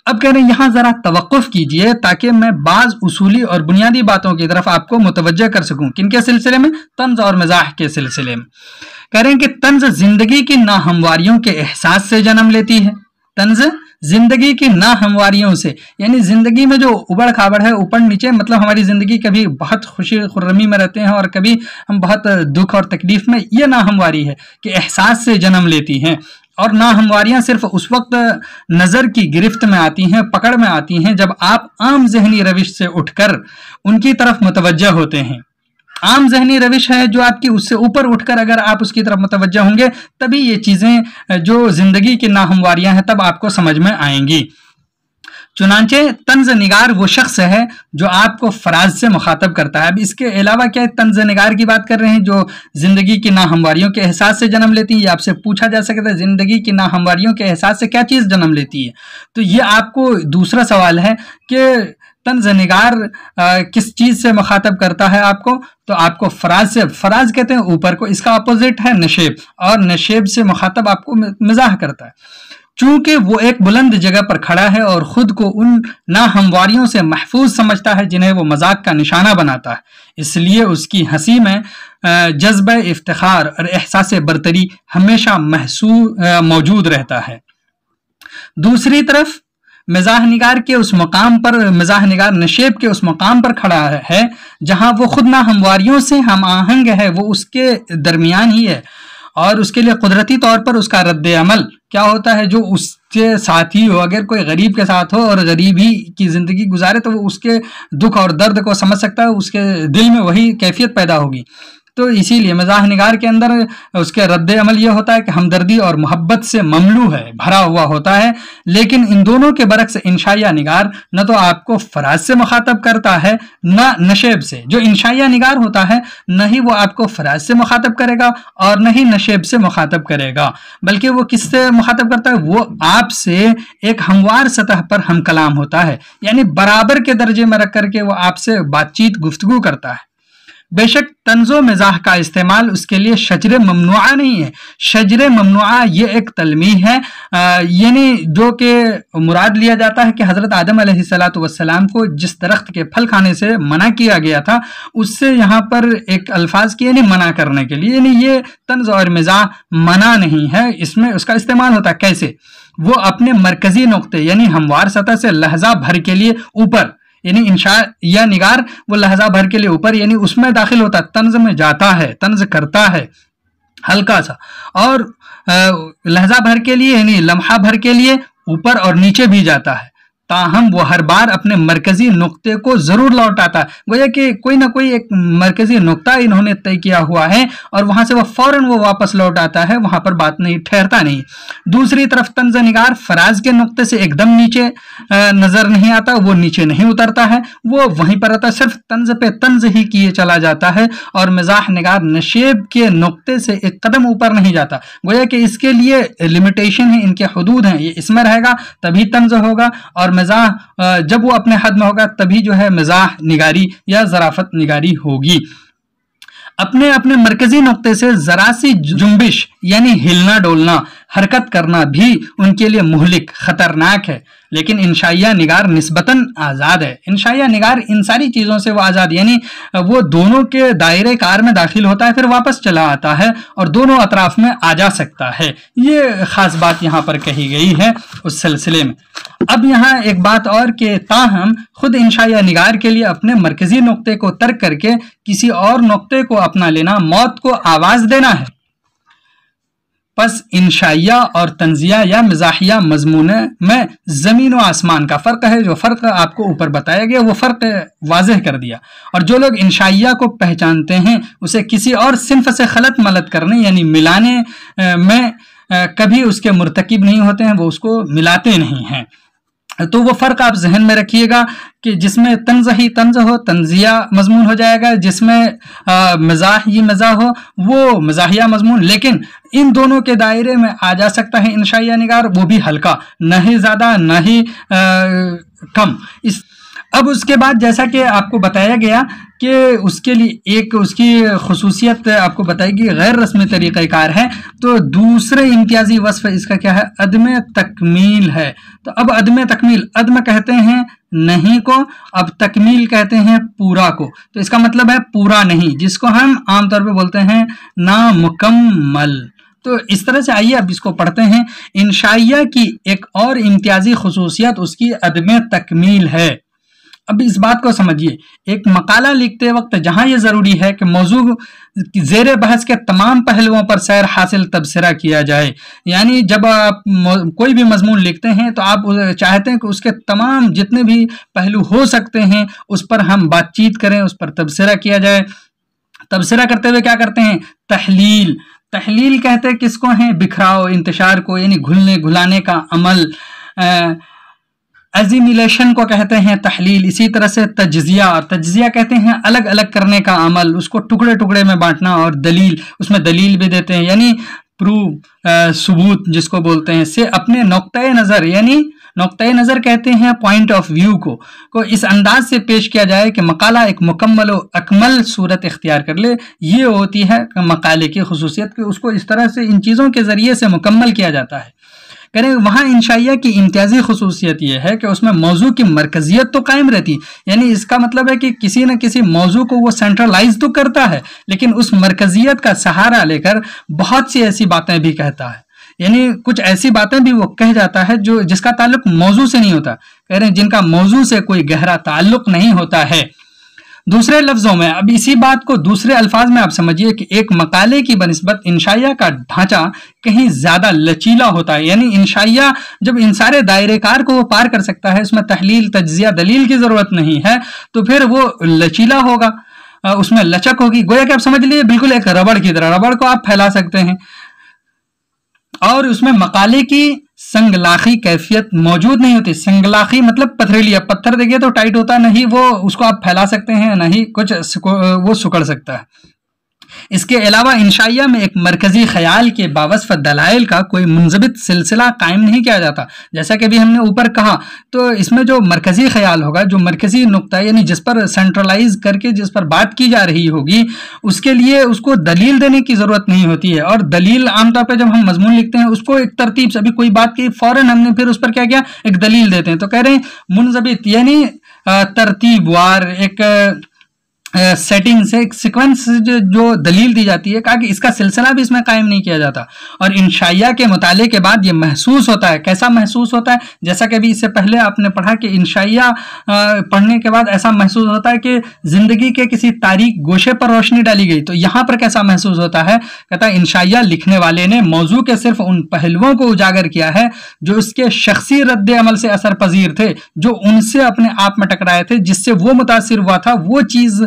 अब कह रहे हैं यहाँ ज़रा तवक़ कीजिए ताकि मैं बाज़ उसूली और बुनियादी बातों की तरफ आपको मुतवजह कर सकूं किन के सिलसिले में तंज और मजाह के सिलसिले में कह रहे हैं कि तंज ज़िंदगी की नाहमवारियों के एहसास से जन्म लेती है तंज जिंदगी की ना हमवारियों से यानी जिंदगी में जो उबड़ खाबड़ है ऊपर नीचे मतलब हमारी जिंदगी कभी बहुत खुशी खुर्रमी में रहते हैं और कभी हम बहुत दुख और तकलीफ में ये ना हमवारी है कि एहसास से जन्म लेती हैं और ना हमवारियां सिर्फ उस वक्त नज़र की गिरफ्त में आती हैं पकड़ में आती हैं जब आप आम जहनी रविश से उठकर उनकी तरफ मुतवजह होते हैं आम जहनी रविश है जो आपकी उससे ऊपर उठकर अगर आप उसकी तरफ मुतवजह होंगे तभी ये चीज़ें जो ज़िंदगी की नाहमवारियाँ हैं तब आपको समझ में आएंगी चुनाचे तंज निगार वो शख्स है जो आपको फराज से मुखातब करता है अब इसके अलावा क्या है तंज निगार की बात कर रहे हैं जो ज़िंदगी की नाहमवारियों के एहसास से जन्म लेती है आपसे पूछा जा सकता है ज़िंदगी की नाहमवारियों के एहसास से क्या चीज़ जन्म लेती है तो ये आपको दूसरा सवाल है कि तंज निगार आ, किस चीज़ से मुखातब करता है आपको तो आपको फराज से फराज कहते हैं ऊपर को इसका अपोजिट है नशेब और नशेब से मुखातब आपको मिजाह करता है चूंकि वो एक बुलंद जगह पर खड़ा है और खुद को उन नाहमवारियों से महफूज समझता है जिन्हें वो मजाक का निशाना बनाता है इसलिए उसकी हंसी में जज्ब इफ्तार और एहसास बरतरी हमेशा महसूस मौजूद रहता है दूसरी तरफ मिजाह निगार के उस मकाम पर मिजाह निगार नशेब के उस मकाम पर खड़ा है जहाँ वो खुद ना हमवारियों से हम आहंग है वो उसके दरमियान ही है और उसके लिए कुदरती तौर पर उसका रद्द अमल क्या होता है जो उसके साथ ही हो अगर कोई गरीब के साथ हो और गरीब ही की ज़िंदगी गुजारे तो वो उसके दुख और दर्द को समझ सकता है उसके दिल में वही कैफियत पैदा होगी तो इसीलिए मजाह निगार के अंदर उसके रद्द अमल ये होता है कि हमदर्दी और मोहब्बत से ममलू है भरा हुआ होता है लेकिन इन दोनों के बरक्स इंशाया निगार न तो आपको फराज से मुखातब करता है न नशेब से जो इंशाया निगार होता है न ही वो आपको फराज से मुखातब करेगा और न ही नशेब से मुखातब करेगा बल्कि वो किससे मुखातब करता है वो आपसे एक हमवार सतह पर हम कलाम होता है यानी बराबर के दर्जे में रख करके वो आपसे बातचीत गुफ्तगु करता है बेशक तंजो मिजाह का इस्तेमाल उसके लिए शजर ममनुआ नहीं है शजर ममनुआ ये एक तलमी है यानी जो कि मुराद लिया जाता है कि हज़रत आदम सलाम को जिस दरख्त के फल खाने से मना किया गया था उससे यहाँ पर एक अल्फाज की यानी मना करने के लिए यानी ये तंज और मिजाह मना नहीं है इसमें उसका इस्तेमाल होता कैसे वो अपने मरकज़ी नुक़े यानी हमवार सतह से लहजा भर के लिए ऊपर यानी इंशा या निगार वो लहजा भर के लिए ऊपर यानी उसमें दाखिल होता तंज में जाता है तंज करता है हल्का सा और लहजा भर के लिए यानी लम्हा भर के लिए ऊपर और नीचे भी जाता है ताहम वो हर बार अपने मरकजी नुक्ते को ज़रूर लौट आता गोया कि कोई ना कोई एक मरकजी नुक्ता इन्होंने तय किया हुआ है और वहां से वह फ़ौर वो वापस लौट आता है वहाँ पर बात नहीं ठहरता नहीं दूसरी तरफ तंज निगार फराज के नुक्ते से एकदम नीचे नज़र नहीं आता वो नीचे नहीं उतरता है वो वहीं पर रहता सिर्फ तंज पे तंज ही किए चला जाता है और मिजाह निगार नशेब के नुकते से एक कदम ऊपर नहीं जाता गोया कि इसके लिए लिमिटेशन है इनके हदूद हैं ये इसमें रहेगा तभी तंज होगा और मज़ाह जब वो अपने हद में होगा तभी जो है मज़ाह निगारी या ज़राफत निगारी होगी अपने अपने मरकजी नुकते से ज़रा सी जुम्बिश यानी हिलना डोलना हरकत करना भी उनके लिए मुहलिक ख़तरनाक है लेकिन इंशाइया निगार नस्बता आज़ाद है इंशाइया निगार इन सारी चीज़ों से वो आज़ाद यानी वो दोनों के दायरे कार में दाखिल होता है फिर वापस चला आता है और दोनों अतराफ में आ जा सकता है ये ख़ास बात यहाँ पर कही गई है उस सिलसिले में अब यहाँ एक बात और कि ताहम खुद इंशाया निगार के लिए अपने मरकज़ी नुक़े को तर्क करके किसी और नुकते को अपना लेना मौत को आवाज़ देना है पस इंशाइया और तंजिया या मजाहिया मजमून में ज़मीन व आसमान का फ़र्क है जो फ़र्क आपको ऊपर बताया गया वो फ़र्क वाज कर दिया और जो लोग इंशाइया को पहचानते हैं उसे किसी और सिंफ से खलत मलत करने यानी मिलाने में कभी उसके मरतकब नहीं होते हैं वो उसको मिलाते नहीं हैं तो वो फ़र्क आप जहन में रखिएगा कि जिसमें तंज ही तंज हो तंजिया मजमून हो जाएगा जिसमें मज़ाह ही मज़ा हो वो मज़ाहिया मजमून लेकिन इन दोनों के दायरे में आ जा सकता है इंशाया निगार वो भी हल्का न ही ज़्यादा न ही आ, कम इस अब उसके बाद जैसा कि आपको बताया गया कि उसके लिए एक उसकी खसूसियत आपको बताएगी गैर रस्म तरीक़ार है तो दूसरे इम्तियाजी वसफ़ इसका क्या है अदम तकमील है तो अब अदम तकमील अदम कहते हैं नहीं को अब तकमील कहते हैं पूरा को तो इसका मतलब है पूरा नहीं जिसको हम आमतौर पर बोलते हैं नामुकम्मल तो इस तरह से आइए अब इसको पढ़ते हैं इंशाइया की एक और इम्तियाजी खसूसियत उसकी अदम तकमील है अब इस बात को समझिए एक मकाला लिखते वक्त जहां यह ज़रूरी है कि मौजू जेर बहस के तमाम पहलुओं पर सैर हासिल तबसरा किया जाए यानी जब आप कोई भी मजमून लिखते हैं तो आप चाहते हैं कि उसके तमाम जितने भी पहलू हो सकते हैं उस पर हम बातचीत करें उस पर तबसरा किया जाए तबसरा करते हुए क्या करते हैं तहलील तहलील कहते किसको हैं बिखराव इंतशार को यानी घुलने घुलाने का अमल आ, एजिमिलेशन को कहते हैं तहलील इसी तरह से तजिया और तजिया कहते हैं अलग अलग करने का अमल उसको टुकड़े टुकड़े में बांटना और दलील उसमें दलील भी देते हैं यानी प्रूव सबूत जिसको बोलते हैं से अपने नुक़ नज़र यानी नुक़ नज़र कहते हैं पॉइंट ऑफ व्यू को को इस अंदाज से पेश किया जाए कि मकाला एक मुकम्मल अकमल सूरत इख्तियार कर ले ये होती है मकाले की खसूसियत कि उसको इस तरह से इन चीज़ों के ज़रिए से मुकम्मल किया जाता है कह रहे हैं वहाँ इंशाइया की इम्तियाजी खसूसियत यह है कि उसमें मौजू की मरकजियत तो कायम रहती यानी इसका मतलब है कि किसी न किसी मौजू को वो सेंट्रलाइज तो करता है लेकिन उस मरकजियत का सहारा लेकर बहुत सी ऐसी बातें भी कहता है यानी कुछ ऐसी बातें भी वो कह जाता है जो जिसका ताल्लुक मौजू से नहीं होता कह रहे हैं जिनका मौजू से कोई गहरा ताल्लुक नहीं होता है दूसरे लफ्जों में अब इसी बात को दूसरे अल्फाज में आप समझिए कि एक मकाले की बनस्बत इंशाइया का ढांचा कहीं ज़्यादा लचीला होता है यानी इंशाइया जब इन सारे दायरे कार को वो पार कर सकता है उसमें तहलील तजिया दलील की ज़रूरत नहीं है तो फिर वो लचीला होगा उसमें लचक होगी गोया कि आप समझ लीजिए बिल्कुल एक रबड़ की तरह रबड़ को आप फैला सकते हैं और उसमें मकाले की संगलाखी कैफियत मौजूद नहीं होती संगलाखी मतलब पथरीली पत्थर देखिए तो टाइट होता नहीं वो उसको आप फैला सकते हैं नहीं कुछ वो सुकड़ सकता है इसके अलावा इंशाइया में एक मरकज़ी ख्याल के बावसफ़ दलाइल का कोई मुंजबित सिलसिला कायम नहीं किया जाता जैसा कि अभी हमने ऊपर कहा तो इसमें जो मरकज़ी ख्याल होगा जो मरकज़ी नुकता यानी जिस पर सेंट्रलाइज करके जिस पर बात की जा रही होगी उसके लिए उसको दलील देने की ज़रूरत नहीं होती है और दलील आमतौर पर जब हम मजमून लिखते हैं उसको एक तरतीब से अभी कोई बात की फ़ौरन हमने फिर उस पर क्या किया एक दलील देते हैं तो कह रहे हैं मुंजबित यानी तरतीबवार एक सेटिंग से एक सिक्वेंस जो दलील दी जाती है कहा कि इसका सिलसिला भी इसमें कायम नहीं किया जाता और इंशाइया के मताले के बाद ये महसूस होता है कैसा महसूस होता है जैसा कि अभी इससे पहले आपने पढ़ा कि इंशाइया पढ़ने के बाद ऐसा महसूस होता है कि ज़िंदगी के किसी तारीख गोशे पर रोशनी डाली गई तो यहाँ पर कैसा महसूस होता है कहता है इंशाइया लिखने वाले ने मौजू के सिर्फ उन पहलुओं को उजागर किया है जो उसके शख्सी रद्द अमल से असर पजीर थे जो उनसे अपने आप में टकराए थे जिससे वो मुतासर हुआ था वो चीज़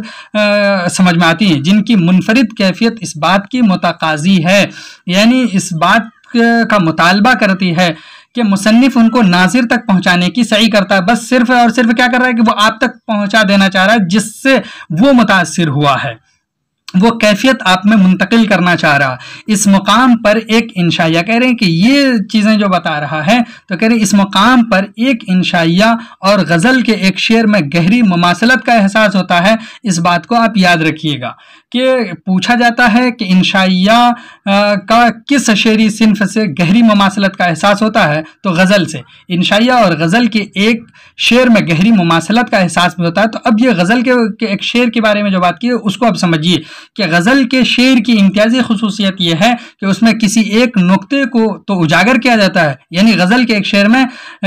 समझ में आती हैं जिनकी मुनफरद कैफियत इस बात की मतकाजी है यानी इस बात का मुतालबा करती है कि मुसनफ़ उनको नाजिर तक पहुँचाने की सही करता है बस सिर्फ और सिर्फ क्या कर रहा है कि वो आप तक पहुँचा देना चाह रहा है जिससे वो मुतासर हुआ है वो कैफियत आप में मुंतकिल करना चाह रहा इस मुकाम पर एक इंशाइया कह रहे हैं कि ये चीज़ें जो बता रहा है तो कह रहे हैं इस मुकाम पर एक इंशाइया और गज़ल के एक शेर में गहरी ममासलत का एहसास होता है इस बात को आप याद रखिएगा कि पूछा जाता है कि इंशाइया का किस शेरी सिंफ से गहरी ममासलत का एहसास होता है तो गज़ल से इंशाइया और गज़ल के एक शेर में गहरी ममासलत का एहसास भी होता है तो अब ये गज़ल के, के एक शेर के बारे में जो बात की है उसको अब समझिए कि गज़ल के शेर की इम्तियाज़ी खसूसियत यह है कि उसमें किसी एक नुक्ते को तो उजागर किया जाता है यानी गज़ल के एक शेर में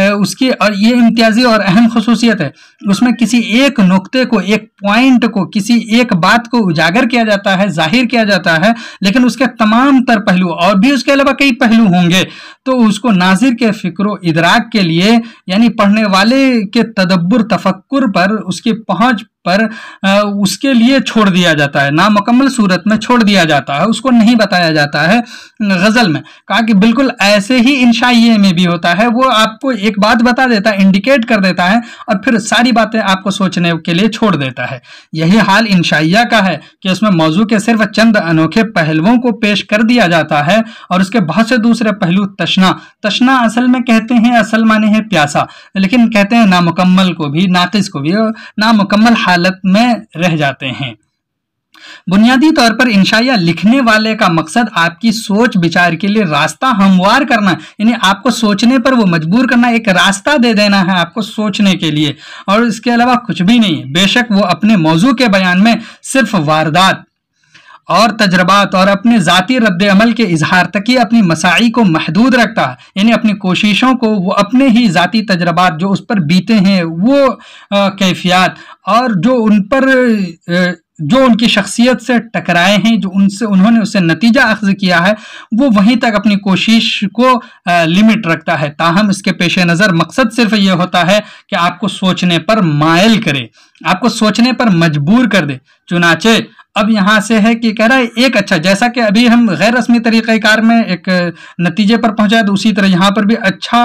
उसकी और ये इम्तियाज़ी और अहम खसूसियत है उसमें किसी एक नुक्ते को एक पॉइंट को किसी एक बात को उजागर किया किया जाता है जाहिर किया जाता है लेकिन उसके तमाम तर पहलू और भी उसके अलावा कई पहलू होंगे तो उसको नाजिर के फ़िक्र इदराक के लिए यानी पढ़ने वाले के तदब्बर तफक्र पर उसकी पहुँच पर उसके लिए छोड़ दिया जाता है नामकम्मल सूरत में छोड़ दिया जाता है उसको नहीं बताया जाता है गज़ल में कहा कि बिल्कुल ऐसे ही इंशाइये में भी होता है वो आपको एक बात बता देता है इंडिकेट कर देता है और फिर सारी बातें आपको सोचने के लिए छोड़ देता है यही हाल इंशाइया का है कि उसमें मौजू के सिर्फ चंद अनोखे पहलुओं को पेश कर दिया जाता है और उसके बहुत से दूसरे पहलू तश तशना तशना असल में कहते हैं असल माने है प्यासा लेकिन कहते हैं नामुकम्मल को भी नाकिस को भी नामुकम्मल हालत में रह जाते हैं बुनियादी तौर पर इंशाया लिखने वाले का मकसद आपकी सोच विचार के लिए रास्ता हमवार करना यानी आपको सोचने पर वो मजबूर करना एक रास्ता दे देना है आपको सोचने के लिए और इसके अलावा कुछ भी नहीं बेशक वो अपने मौजू के बयान में सिर्फ वारदात और तजर्बात और अपने ज़ाती रद्द अमल के इजहार तक ही अपनी मसाई को महदूद रखता है यानी अपनी कोशिशों को वो अपने ही ज़ाती तजर्बात जो उस पर बीते हैं वो कैफियत और जो उन पर आ, जो उनकी शख्सियत से टकराए हैं जो उनसे उन्होंने उससे नतीजा अख्ज किया है वो वहीं तक अपनी कोशिश को आ, लिमिट रखता है ताहम इसके पेश नज़र मकसद सिर्फ ये होता है कि आपको सोचने पर मायल करे आपको सोचने पर मजबूर कर दे चुनाचे अब यहाँ से है कि कह रहा है एक अच्छा जैसा कि अभी हम गैर रस्मी तरीक़ार में एक नतीजे पर पहुँचा तो उसी तरह यहाँ पर भी अच्छा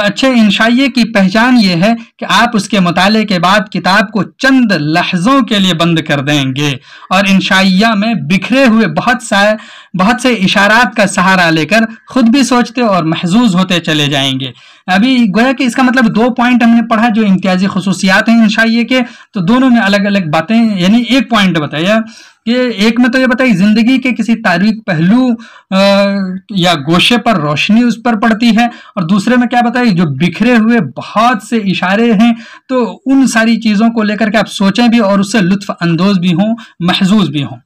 अच्छे इंशाइये की पहचान ये है कि आप उसके मताले के बाद किताब को चंद लहज़ों के लिए बंद कर देंगे और इंशाइया में बिखरे हुए बहुत सारे बहुत से इशारात का सहारा लेकर खुद भी सोचते और महजूज होते चले जाएंगे अभी गोया कि इसका मतलब दो पॉइंट हमने पढ़ा जो इम्तियाजी खसूसियात हैं इंशाइए के तो दोनों में अलग अलग बातें यानी एक पॉइंट बताया कि एक में तो ये बताइए ज़िंदगी के किसी तारीख पहलू या गोशे पर रोशनी उस पर पड़ती है और दूसरे में क्या बताइए जो बिखरे हुए बहुत से इशारे हैं तो उन सारी चीज़ों को लेकर के आप सोचें भी और उससे लुत्फ़ अंदोज़ भी हों महजूज भी हों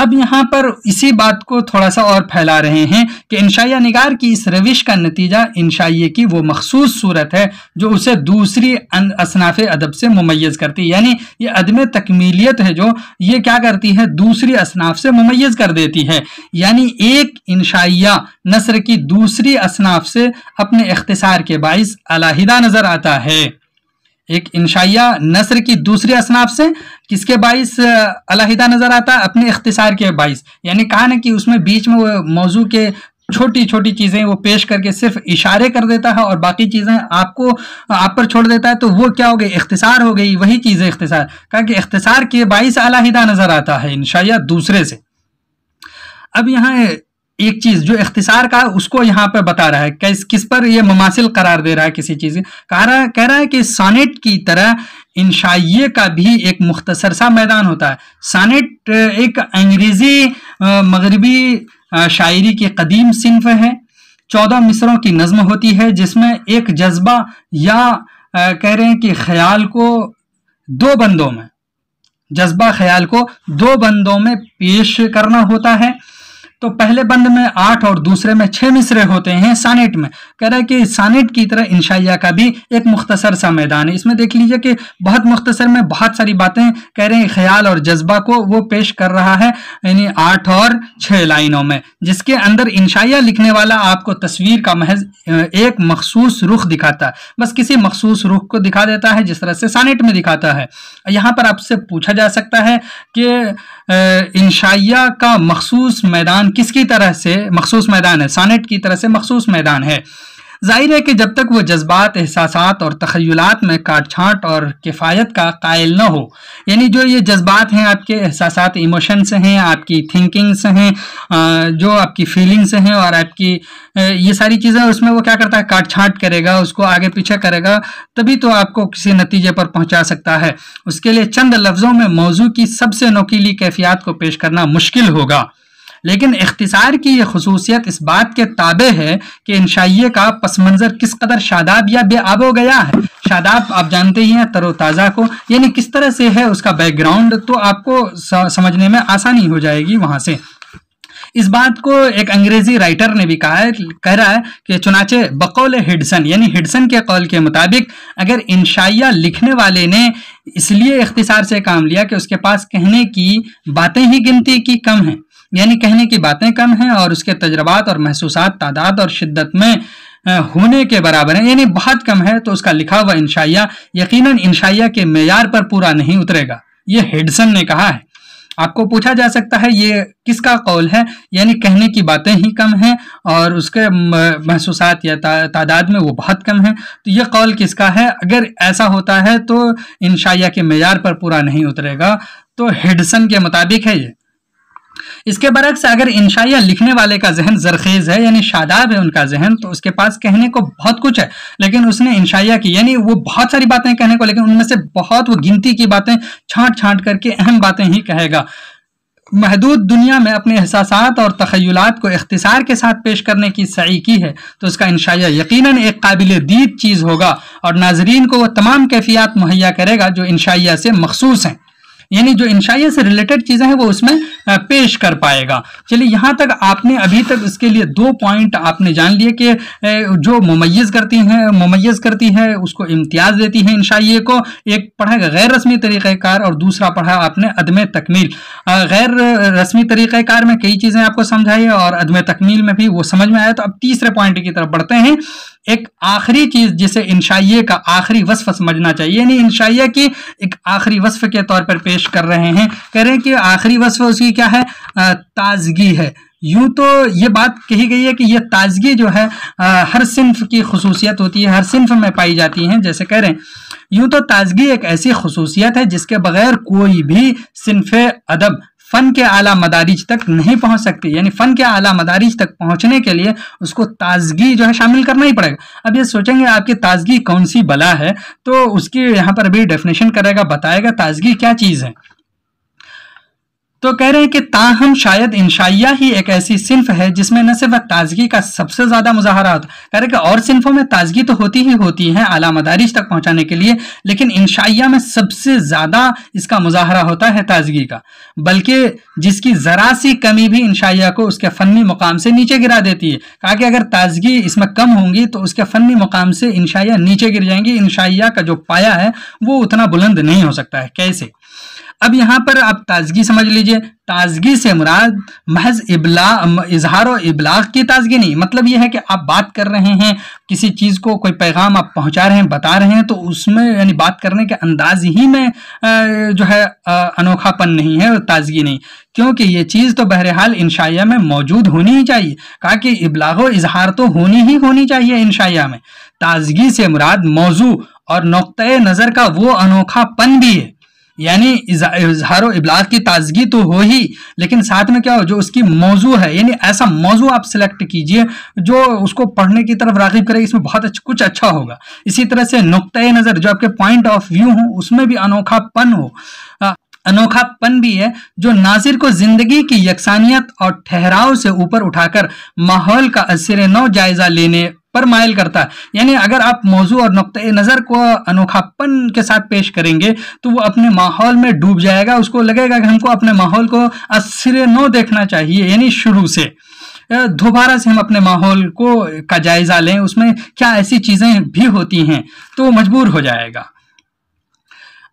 अब यहाँ पर इसी बात को थोड़ा सा और फैला रहे हैं कि इंशाया निगार की इस रविश का नतीजा इंशाइये की वो मखसूस सूरत है जो उसे दूसरी असनाफ अदब से मुमैज़ करती है यानी ये अदम तकमीलियत है जो ये क्या करती है दूसरी असनाफ से मुमैज़ कर देती है यानी एक इंशाइया नसर की दूसरी असनाफ से अपने अख्तसार के बायस अलाहिदा नज़र आता है एक इंशाइया नसर की दूसरी असनाफ से किसके बाइस अलहिदा नज़र आता है अपने इख्तिसार के बाइस यानी कहा ना कि उसमें बीच में वो मौजू के छोटी छोटी चीज़ें वो पेश करके सिर्फ इशारे कर देता है और बाकी चीज़ें आपको आप पर छोड़ देता है तो वो क्या हो गई इख्तिसार हो गई वही चीज़ें इख्तिसार कहा कि इख्तिसार के बाइस अलहिदा नज़र आता है इनशाया दूसरे से अब यहाँ एक चीज़ जो इख्तसार का उसको यहाँ पर बता रहा है किस किस पर यह मुमासिल करार दे रहा है किसी चीज़ कह रहा कह रहा है कि सानेट की तरह इंशाइये का भी एक मुख्तसर सा मैदान होता है सानेट एक अंग्रेज़ी मगरबी शायरी की कदीम सिंफ है चौदह मिसरों की नज़म होती है जिसमें एक जज्बा या कह रहे हैं कि ख्याल को दो बंदों में जज्बा ख्याल को दो बंदों में पेश करना होता है तो पहले बंद में आठ और दूसरे में छह मिसरे होते हैं सानेट में कह रहा है कि सानेट की तरह इंशाइया का भी एक मुख्तसर सा मैदान है इसमें देख लीजिए कि बहुत मुख्तसर में बहुत सारी बातें कह रहे हैं ख्याल और जज्बा को वो पेश कर रहा है यानी आठ और छह लाइनों में जिसके अंदर इंशाइया लिखने वाला आपको तस्वीर का महज एक मखसूस रुख दिखाता है बस किसी मखसूस रुख को दिखा देता है जिस तरह से सानेट में दिखाता है यहाँ पर आपसे पूछा जा सकता है कि इंशाइया का मखसूस मैदान किसकी तरह से मखसूस मैदान है सानेट की तरह से मखसूस मैदान है जाहिर है कि जब तक वो जज्बात एहसास और तखयलात में काट छाँट और किफ़ायत का कायल न हो यानी जो ये जज्बात हैं आपके एहसास इमोशंस हैं आपकी थिंकिंग से हैं जो आपकी फीलिंग्स हैं और आपकी ये सारी चीज़ें उसमें वो क्या करता है काट छाँट करेगा उसको आगे पीछे करेगा तभी तो आपको किसी नतीजे पर पहुँचा सकता है उसके लिए चंद लफ्ज़ों में मौजू की सबसे नोकीली कैफियात को पेश करना मुश्किल होगा लेकिन इख्तिसार की ये खसूसियत इस बात के ताबे है कि इंशाइये का पस मंज़र किस कदर शादाब या बेआबो गया है शादाब आप जानते ही हैं तरोताज़ा को यानी किस तरह से है उसका बैकग्राउंड तो आपको समझने में आसानी हो जाएगी वहाँ से इस बात को एक अंग्रेजी राइटर ने भी कहा है कह रहा है कि चुनाचे बकौल हिडसन यानी हिडसन के कौल के मुताबिक अगर इंशाइया लिखने वाले ने इसलिए इख्तिसार से काम लिया कि उसके पास कहने की बातें ही गिनती की कम हैं यानी कहने की बातें कम हैं और उसके तजर्बात और महसूस तादाद और शिद्दत में होने के बराबर है यानी बहुत कम है तो उसका लिखा हुआ इंशाइया यकीन इंशाइया के मैार पर पूरा नहीं उतरेगा ये हेडसन ने कहा है आपको पूछा जा सकता है ये किसका कौल है यानी कहने की बातें ही कम हैं और उसके महसूसात या ता, तादाद में वो बहुत कम है तो ये कौल किसका है अगर ऐसा होता है तो इंशाइया के मैार पर पूरा नहीं उतरेगा तो हेडसन के मुताबिक है ये इसके बरक्स अगर इंशा लिखने वाले का जहन जरखेज है यानी शादाब है उनका जहन तो उसके पास कहने को बहुत कुछ है लेकिन उसने इंशाइया की यानी वो बहुत सारी बातें कहने को लेकिन उनमें से बहुत वो गिनती की बातें छांट छांट करके अहम बातें ही कहेगा महदूद दुनिया में अपने एहसास और तखयलात को अख्तसार के साथ पेश करने की सही की है तो उसका इंशाया यकीन एक काबिल दीद चीज़ होगा और नाजरीन को वह तमाम कैफियात मुहैया करेगा जो इंशाया से मखसूस हैं यानी जो इंशाइय से रिलेटेड चीज़ें हैं वो उसमें पेश कर पाएगा चलिए यहाँ तक आपने अभी तक इसके लिए दो पॉइंट आपने जान लिए कि जो मुमैज़ करती हैं मुमैज़ करती है उसको इम्तियाज़ देती है इंशाइये को एक पढ़ा गैर रस्मी तरीक़ार और दूसरा पढ़ा आपने अदम तकमील गैर रस्मी तरीक़ार में कई चीज़ें आपको समझाई और अदम तकमील में भी वो समझ में आया तो अब तीसरे पॉइंट की तरफ बढ़ते हैं एक आखिरी चीज जिसे इंशाइये का आखिरी वस्फ समझना चाहिए यानी इंशाइये की एक आखिरी वस्फ के तौर पर पेश कर रहे हैं कह रहे हैं कि आखिरी वस्फ उसकी क्या है ताजगी है यूं तो ये बात कही गई है कि यह ताजगी जो है आ, हर सिंफ की खसूसियत होती है हर सिंफ में पाई जाती हैं जैसे कह रहे हैं यूं तो ताजगी एक ऐसी खसूसियत है जिसके बगैर कोई भी सिंफ अदब फ़न के आला मदारिज तक नहीं पहुंच सकती यानी फ़न के आला मदारिज तक पहुंचने के लिए उसको ताजगी जो है शामिल करना ही पड़ेगा अब ये सोचेंगे आपकी ताजगी कौन सी बला है तो उसकी यहाँ पर भी डेफिनेशन करेगा बताएगा ताजगी क्या चीज़ है तो कह रहे हैं कि ताहम शायद इंशाइया ही एक ऐसी सिंफ है जिसमें न सिर्फ ताजगी का सबसे ज्यादा मुजाहरा होता कह रहे कि और सिंफों में ताजगी तो होती ही होती है आला मदारिज तक पहुंचाने के लिए लेकिन इंशाइया में सबसे ज्यादा इसका मुजाहरा होता है ताजगी का बल्कि जिसकी जरा सी कमी भी इंशाइया को उसके फनी मुकाम से नीचे गिरा देती है कहा कि अगर ताजगी इसमें कम होंगी तो उसके फनी मुकाम से इंशाइया नीचे गिर जाएंगी इंशाइया का जो पाया है वो उतना बुलंद नहीं हो सकता है कैसे अब यहाँ पर आप ताजगी समझ लीजिए ताजगी से मुराद महज इबला इजहार और इबलाग की ताजगी नहीं मतलब यह है कि आप बात कर रहे हैं किसी चीज़ को कोई पैगाम आप पहुँचा रहे हैं बता रहे हैं तो उसमें यानी बात करने के अंदाज ही में जो है अनोखापन नहीं है और ताजगी नहीं क्योंकि ये चीज़ तो बहरहाल इनशाया में मौजूद होनी ही चाहिए कहा कि इबलाग व इजहार तो होनी ही होनी चाहिए इनशाया में ताजगी से मुराद मौजू और नुक़ नज़र का वो अनोखापन भी है यानी इजहार इबलाग की ताजगी तो हो ही लेकिन साथ में क्या हो जो उसकी मौजू है यानी ऐसा मौजू आप सिलेक्ट कीजिए जो उसको पढ़ने की तरफ रागिब करे इसमें बहुत अच्छा कुछ अच्छा होगा इसी तरह से नुक़ नज़र जो आपके पॉइंट ऑफ व्यू हो उसमें भी अनोखापन हो अनोखापन भी है जो नाजिर को जिंदगी की यकसानियत और ठहराव से ऊपर उठाकर माहौल का असर नौ जायजा लेने पर माइल करता है यानी अगर आप मौजू और नुक़ नज़र को अनोखापन के साथ पेश करेंगे तो वो अपने माहौल में डूब जाएगा उसको लगेगा कि हमको अपने माहौल को असर नो देखना चाहिए यानी शुरू से दोबारा से हम अपने माहौल को का जायज़ा लें उसमें क्या ऐसी चीज़ें भी होती हैं तो मजबूर हो जाएगा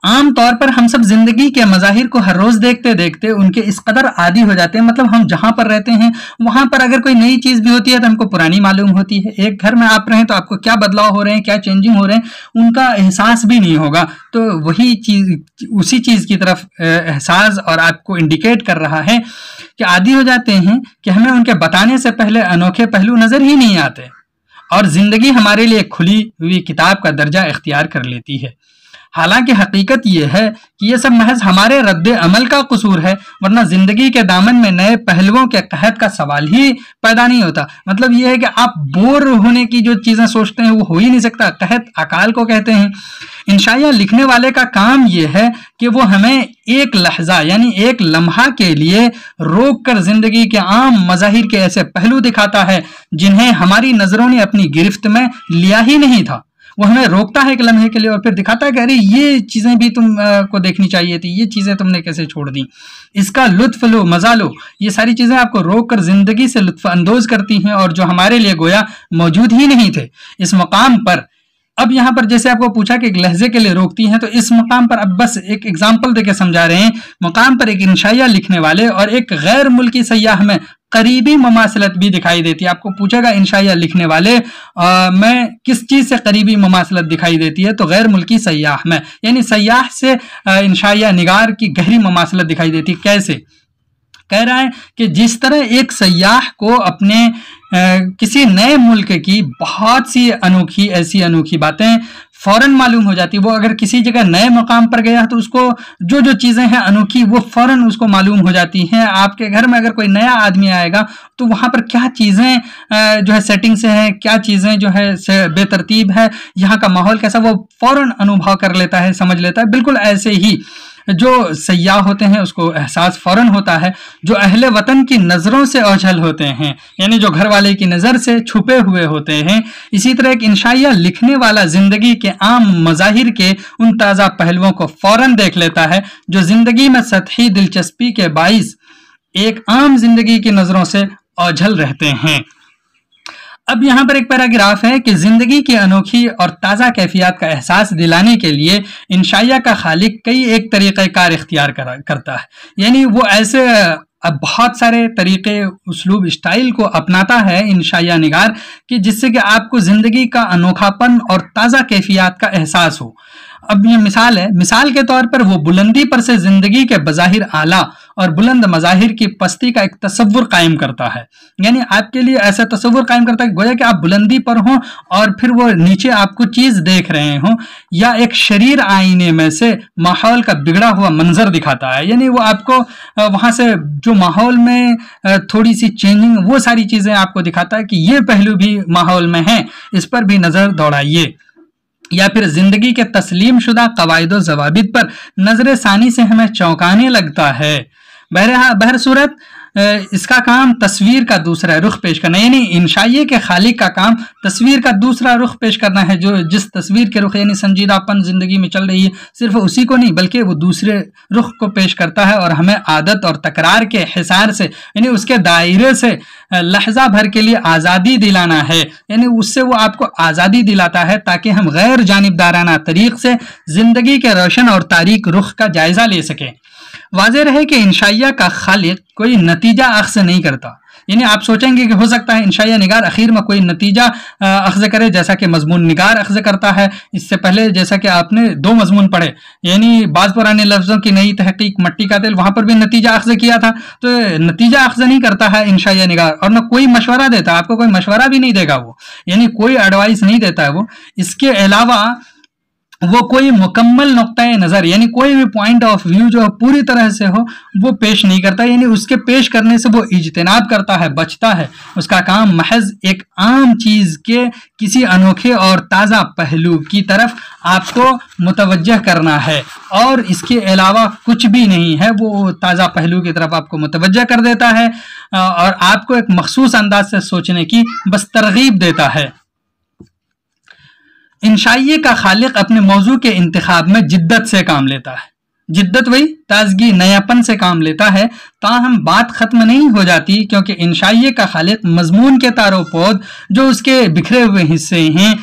आम तौर पर हम सब जिंदगी के मज़ाहिर को हर रोज़ देखते देखते उनके इस कदर आदि हो जाते हैं मतलब हम जहाँ पर रहते हैं वहाँ पर अगर कोई नई चीज़ भी होती है तो हमको पुरानी मालूम होती है एक घर में आप रहें तो आपको क्या बदलाव हो रहे हैं क्या चेंजिंग हो रहे हैं उनका एहसास भी नहीं होगा तो वही चीज़ उसी चीज़ की तरफ एहसास और आपको इंडिकेट कर रहा है कि आदि हो जाते हैं कि हमें उनके बताने से पहले अनोखे पहलू नज़र ही नहीं आते और ज़िंदगी हमारे लिए खुली हुई किताब का दर्जा इख्तियार कर लेती है हालांकि हकीकत यह है कि यह सब महज हमारे रद्द अमल का कसूर है वरना ज़िंदगी के दामन में नए पहलुओं के कहत का सवाल ही पैदा नहीं होता मतलब यह है कि आप बोर होने की जो चीज़ें सोचते हैं वो हो ही नहीं सकता कहत अकाल को कहते हैं इंशाया लिखने वाले का काम यह है कि वो हमें एक लहजा यानी एक लम्हा के लिए रोक कर ज़िंदगी के आम मज़ाहिर के ऐसे पहलू दिखाता है जिन्हें हमारी नज़रों ने अपनी गिरफ्त में लिया ही नहीं था वो हमें रोकता है एक लम्हे के लिए और फिर दिखाता है कि अरे ये चीज़ें भी तुम आ, को देखनी चाहिए थी ये चीज़ें तुमने कैसे छोड़ दी इसका लुत्फ लो मज़ा लो ये सारी चीज़ें आपको रोक कर ज़िंदगी से लुत्फानंदोज़ करती हैं और जो हमारे लिए गोया मौजूद ही नहीं थे इस मकाम पर अब यहाँ पर जैसे आपको पूछा कि लहजे के लिए रोकती हैं तो इस मुकाम पर अब बस एक एग्जाम्पल देके समझा रहे हैं मुकाम पर एक इंशाया लिखने वाले और एक गैर मुल्की सयाह में करीबी ममासलत भी दिखाई देती है आपको पूछेगा इंशाया लिखने वाले आ, मैं किस चीज़ से करीबी ममासलत दिखाई देती है तो गैर मुल्की सयाह में यानी सयाह से इंशाया निगार की गहरी ममासलत दिखाई देती है कैसे कह रहा है कि जिस तरह एक सयाह को अपने किसी नए मुल्क की बहुत सी अनोखी ऐसी अनोखी बातें फ़ौरन मालूम हो जाती है वो अगर किसी जगह नए मकाम पर गया तो उसको जो जो चीज़ें हैं अनोखी वो फ़ौर उसको मालूम हो जाती हैं आपके घर में अगर कोई नया आदमी आएगा तो वहाँ पर क्या चीज़ें जो है सेटिंग से हैं क्या चीज़ें जो है बेतरतीब है यहाँ का माहौल कैसा वो फ़ौर अनुभव कर लेता है समझ लेता है बिल्कुल ऐसे ही जो सयाह होते हैं उसको एहसास फ़ौर होता है जो अहले वतन की नज़रों से ओझल होते हैं यानी जो घर वाले की नज़र से छुपे हुए होते हैं इसी तरह एक इंशाइया लिखने वाला ज़िंदगी के आम मज़ाहिर के उन ताज़ा पहलुओं को फ़ौर देख लेता है जो ज़िंदगी में सतही दिलचस्पी के बायस एक आम जिंदगी की नज़रों से ओझल रहते हैं अब यहाँ पर एक पैराग्राफ है कि जिंदगी की अनोखी और ताज़ा कैफियत का एहसास दिलाने के लिए इंशाइया का खालिक कई एक तरीक़ार इख्तियार करता है यानी वो ऐसे अब बहुत सारे तरीके उसलूब स्टाइल को अपनाता है इन शाया निगार कि जिससे कि आपको ज़िंदगी का अनोखापन और ताज़ा कैफियत का एहसास हो अब ये मिसाल है मिसाल के तौर पर वो बुलंदी पर से जिंदगी के बज़ाहिर आला और बुलंद मज़ाहिर की पस्ती का एक तस्वुर कायम करता है यानी आपके लिए ऐसा तस्वुर कायम करता है गोया कि आप बुलंदी पर हों और फिर वो नीचे आपको चीज़ देख रहे हों या एक शरीर आईने में से माहौल का बिगड़ा हुआ मंजर दिखाता है यानी वो आपको वहाँ से जो माहौल में थोड़ी सी चेंजिंग वो सारी चीज़ें आपको दिखाता है कि ये पहलू भी माहौल में हैं इस पर भी नज़र दौड़ाइए या फिर जिंदगी के तस्लीम शुदा कवायद जवाबित पर नजर सानी से हमें चौंकाने लगता है बहर बहर सूरत इसका काम तस्वीर का दूसरा रुख पेश करना यानी इंशाइये के खालिक का काम तस्वीर का दूसरा रुख पेश करना है जो जिस तस्वीर के रुख यानी संजीदापन ज़िंदगी में चल रही है सिर्फ उसी को नहीं बल्कि वो दूसरे रुख को पेश करता है और हमें आदत और तकरार के हिसार से यानी उसके दायरे से लहजा भर के लिए आज़ादी दिलाना है यानी उससे वो आपको आज़ादी दिलाता है ताकि हम गैर जानबदाराना तरीक़ से ज़िंदगी के रोशन और तारीख रुख का जायज़ा ले सकें वाजह रहे कि इंशाइया का खालिद कोई नतीजा अक्स नहीं करता यानी आप सोचेंगे कि हो सकता है इंशाया निगार अखीर में कोई नतीजा अख्ज़ करे जैसा कि मजमून निगार अख्ज़ करता है इससे पहले जैसा कि आपने दो मजमून पढ़े यानी बाज़ पुराने लफ्ज़ों की नई तहकीक मट्टी का तेल वहाँ पर भी नतीजा अख्ज़ किया था तो नतीजा अख्ज़ नहीं करता है इंशाया निगार और न कोई मशवरा देता आपको कोई मशवरा भी नहीं देगा वो यानी कोई एडवाइस नहीं देता है वो इसके अलावा वो कोई मुकम्मल नुकता नज़र यानी कोई भी पॉइंट ऑफ व्यू जो है पूरी तरह से हो वो पेश नहीं करता यानी उसके पेश करने से वो इजतनाब करता है बचता है उसका काम महज एक आम चीज़ के किसी अनोखे और ताज़ा पहलू की तरफ आपको मुतवजह करना है और इसके अलावा कुछ भी नहीं है वो ताज़ा पहलू की तरफ आपको मुतवजह कर देता है और आपको एक मखसूस अंदाज से सोचने की बस तरगीब देता है इंशाइये का खालिक अपने मौजू के इंतखब में जिद्दत से काम लेता है जिद्दत वही ताजगी नयापन से काम लेता है ताहम बात ख़त्म नहीं हो जाती क्योंकि इंशाइये का खालिक मजमून के तारो पौध जो उसके बिखरे हुए हिस्से हैं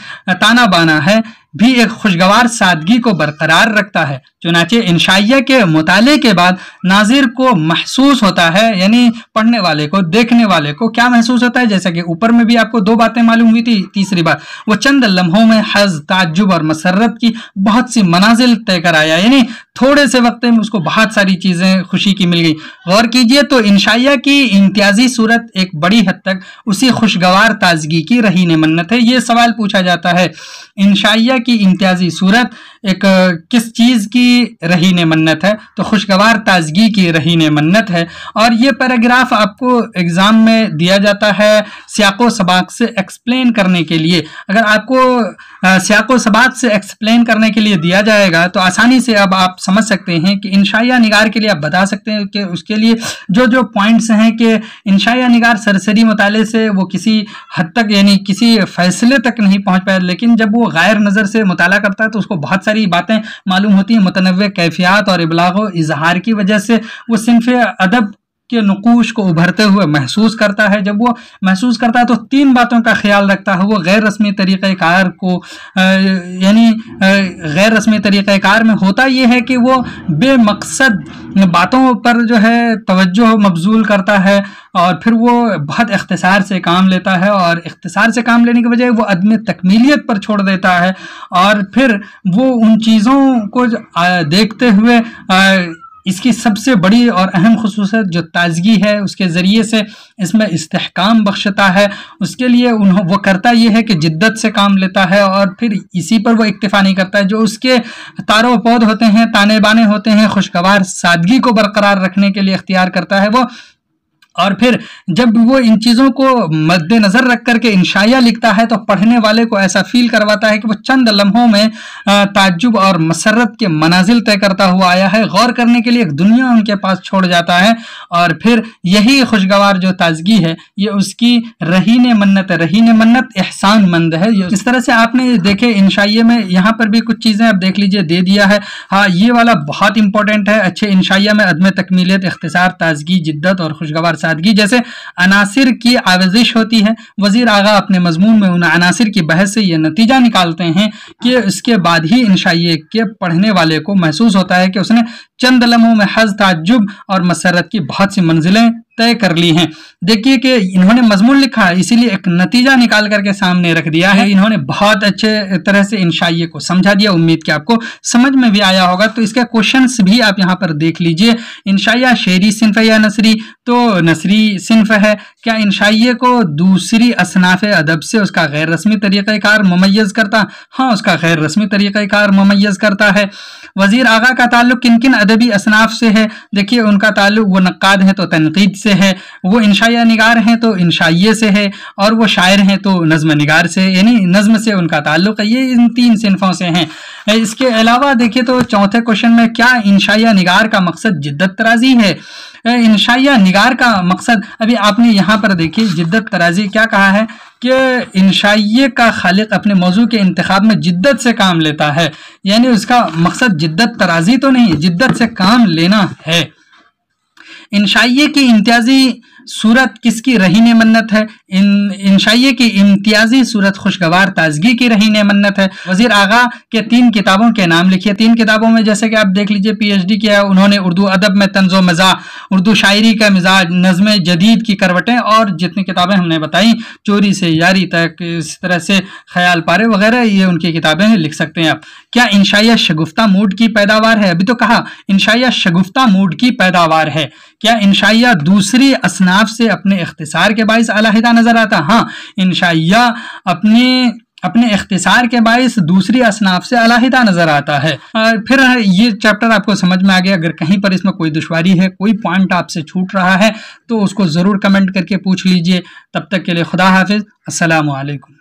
ताना बाना है भी एक खुशगवार सादगी को बरकरार रखता है चुनाचे इंशाइया के मुताले के बाद नाजिर को महसूस होता है यानी पढ़ने वाले को देखने वाले को क्या महसूस होता है जैसा कि ऊपर में भी आपको दो बातें मालूम हुई थी तीसरी बात वो चंद लम्हों में हज ताजुब और मसरत की बहुत सी मनाजिल तय कर आया यानी थोड़े से वक्त में उसको बहुत सारी चीज़ें खुशी की मिल गई गौर कीजिए तो इंशाइया की इम्तियाजी सूरत एक बड़ी हद तक उसी खुशगवार ताजगी की रही मन्नत है ये सवाल पूछा जाता है इंशाइया है कि इम्तियाजी सूरत एक किस चीज़ की रही ने मन्नत है तो खुशगवार ताजगी की रही ने मन्नत है और ये पैराग्राफ आपको एग्ज़ाम में दिया जाता है सियाको सबाक से एक्सप्लेन करने के लिए अगर आपको सियाको सबाक से एक्सप्लेन करने के लिए दिया जाएगा तो आसानी से अब आप समझ सकते हैं कि इंशाया निगार के लिए आप बता सकते हैं कि उसके लिए जो जो पॉइंट्स हैं कि इंशाया निगार सरसरी मताले से वो किसी हद तक यानी किसी फैसले तक नहीं पहुँच पाया लेकिन जब वो गैर नज़र से मुताला करता है तो उसको बहुत सारी बातें मालूम होती हैं मतनवे कैफियात और इबलाग इजहार की वजह से वो सिनफ अदब के नकूश को उभरते हुए महसूस करता है जब वो महसूस करता है तो तीन बातों का ख्याल रखता है वो गैर रस्मी तरीक़ार को यानी गैर रस्मी तरीक़ार में होता ये है कि वो बेमकसद बातों पर जो है तवज्जो मबजूल करता है और फिर वो बहुत अख्तसार से काम लेता है और अख्तसार से काम लेने के बजाय वो अदम तकमीलीत पर छोड़ देता है और फिर वो उन चीज़ों को देखते हुए इसकी सबसे बड़ी और अहम खसूसियत जो ताजगी है उसके ज़रिए से इसमें इस्तेकाम बख्शता है उसके लिए उन्हों वो करता ये है कि जिद्दत से काम लेता है और फिर इसी पर वो इक्तफ़ा नहीं करता है जो उसके तारों पौध होते हैं ताने बाने होते हैं खुशगवार सादगी को बरकरार रखने के लिए इख्तियार करता है वो और फिर जब वो इन चीज़ों को मद्देनज़र रख करके इंशाया लिखता है तो पढ़ने वाले को ऐसा फील करवाता है कि वो चंद लम्हों में ताज्जुब और मसरत के मनाजिल तय करता हुआ आया है गौर करने के लिए एक दुनिया उनके पास छोड़ जाता है और फिर यही खुशगवार जो ताजगी है ये उसकी रहीन मन्नत है रहीन मन्नत एहसान मंद है इस तरह से आपने देखे इंशाइये में यहाँ पर भी कुछ चीज़ें आप देख लीजिए दे दिया है हाँ ये वाला बहुत इंपॉर्टेंट है अच्छे इंशाइया में अदम तकमीलियत इख्तसार ताजगी जिद्दत और खुशगवार सादगी जैसे अनासर की आवेजिश होती है वजीर आगा अपने मजमून में उन अनासर की बहस से यह नतीजा निकालते हैं कि इसके बाद ही इंशाइए के पढ़ने वाले को महसूस होता है कि उसने चंद लम्हों में हज ताजुब और मसरत की बहुत सी मंजिलें तय कर ली हैं देखिए कि इन्होंने मजमून लिखा है इसीलिए एक नतीजा निकाल करके सामने रख दिया है इन्होंने बहुत अच्छे तरह से शाइये को समझा दिया उम्मीद कि आपको समझ में भी आया होगा तो इसके क्वेश्चन भी आप यहाँ पर देख लीजिए इनशाइया शेरी सिंफ या नसरी तो नसरी सिनफ है क्या इंशाइये को दूसरी असनाफ अदब से उसका गैर रस्मी तरीक़ार ममैज़ करता हाँ उसका गैर रस्मी तरीक़ार ममैज़ करता है वजीर आगा का ताल्लुक किन किन अदबी असनाफ से है देखिए उनका ताल्लुक वो नक्काद है तो तनकीद से से है वो इंशाया निगार हैं तो इंशाइये से है और वो शायर हैं तो नज़म निगार से यानी नज़म से उनका ताल्लुक है ये इन तीन सिनफ़ों से हैं इसके अलावा देखिए तो चौथे क्वेश्चन में क्या इंशाया निगार का मकसद जिद्दत तराजी है इंशाया निगार का मकसद अभी आपने यहाँ पर देखिए जिद्दत तराजी क्या कहा है कि इंशाइये का खालिक अपने मौजू के इंतखब में जिद्दत से काम लेता है यानी उसका मकसद जिद्दत तराजी तो नहीं जिद्दत से काम लेना है इंशाइये की इम्तियाजी सूरत किसकी रहीन मन्नत है इन इंशाइये की इम्तियाजी सूरत खुशगवार ताजगी की रहीन मन्नत है वजीर आगा के तीन किताबों के नाम लिखिए तीन किताबों में जैसे कि आप देख लीजिए पीएचडी किया है उन्होंने उर्दू अदब में तंज मज़ा उर्दू शायरी का मिजाज नज़म जदीद की करवटें और जितनी किताबें हमने बताई चोरी से यारी तक इस तरह से ख्याल पारे वगैरह ये उनकी किताबें लिख सकते हैं आप क्या इंशाइया शगुफ्ता मूड की पैदावार है अभी तो कहा इंशाइया शगुफ्ता मूड की पैदावार है क्या इंशाइया दूसरी असनाफ से अपने अख्तसार के बायस अलहदा नज़र आता हाँ इंशाइया अपने अपने अख्तसार के बायस दूसरी असनाफ से अलहदा नज़र आता है आ, फिर ये चैप्टर आपको समझ में आ गया अगर कहीं पर इसमें कोई दुशारी है कोई पॉइंट आपसे छूट रहा है तो उसको ज़रूर कमेंट करके पूछ लीजिए तब तक के लिए खुदा हाफिज़ असलकम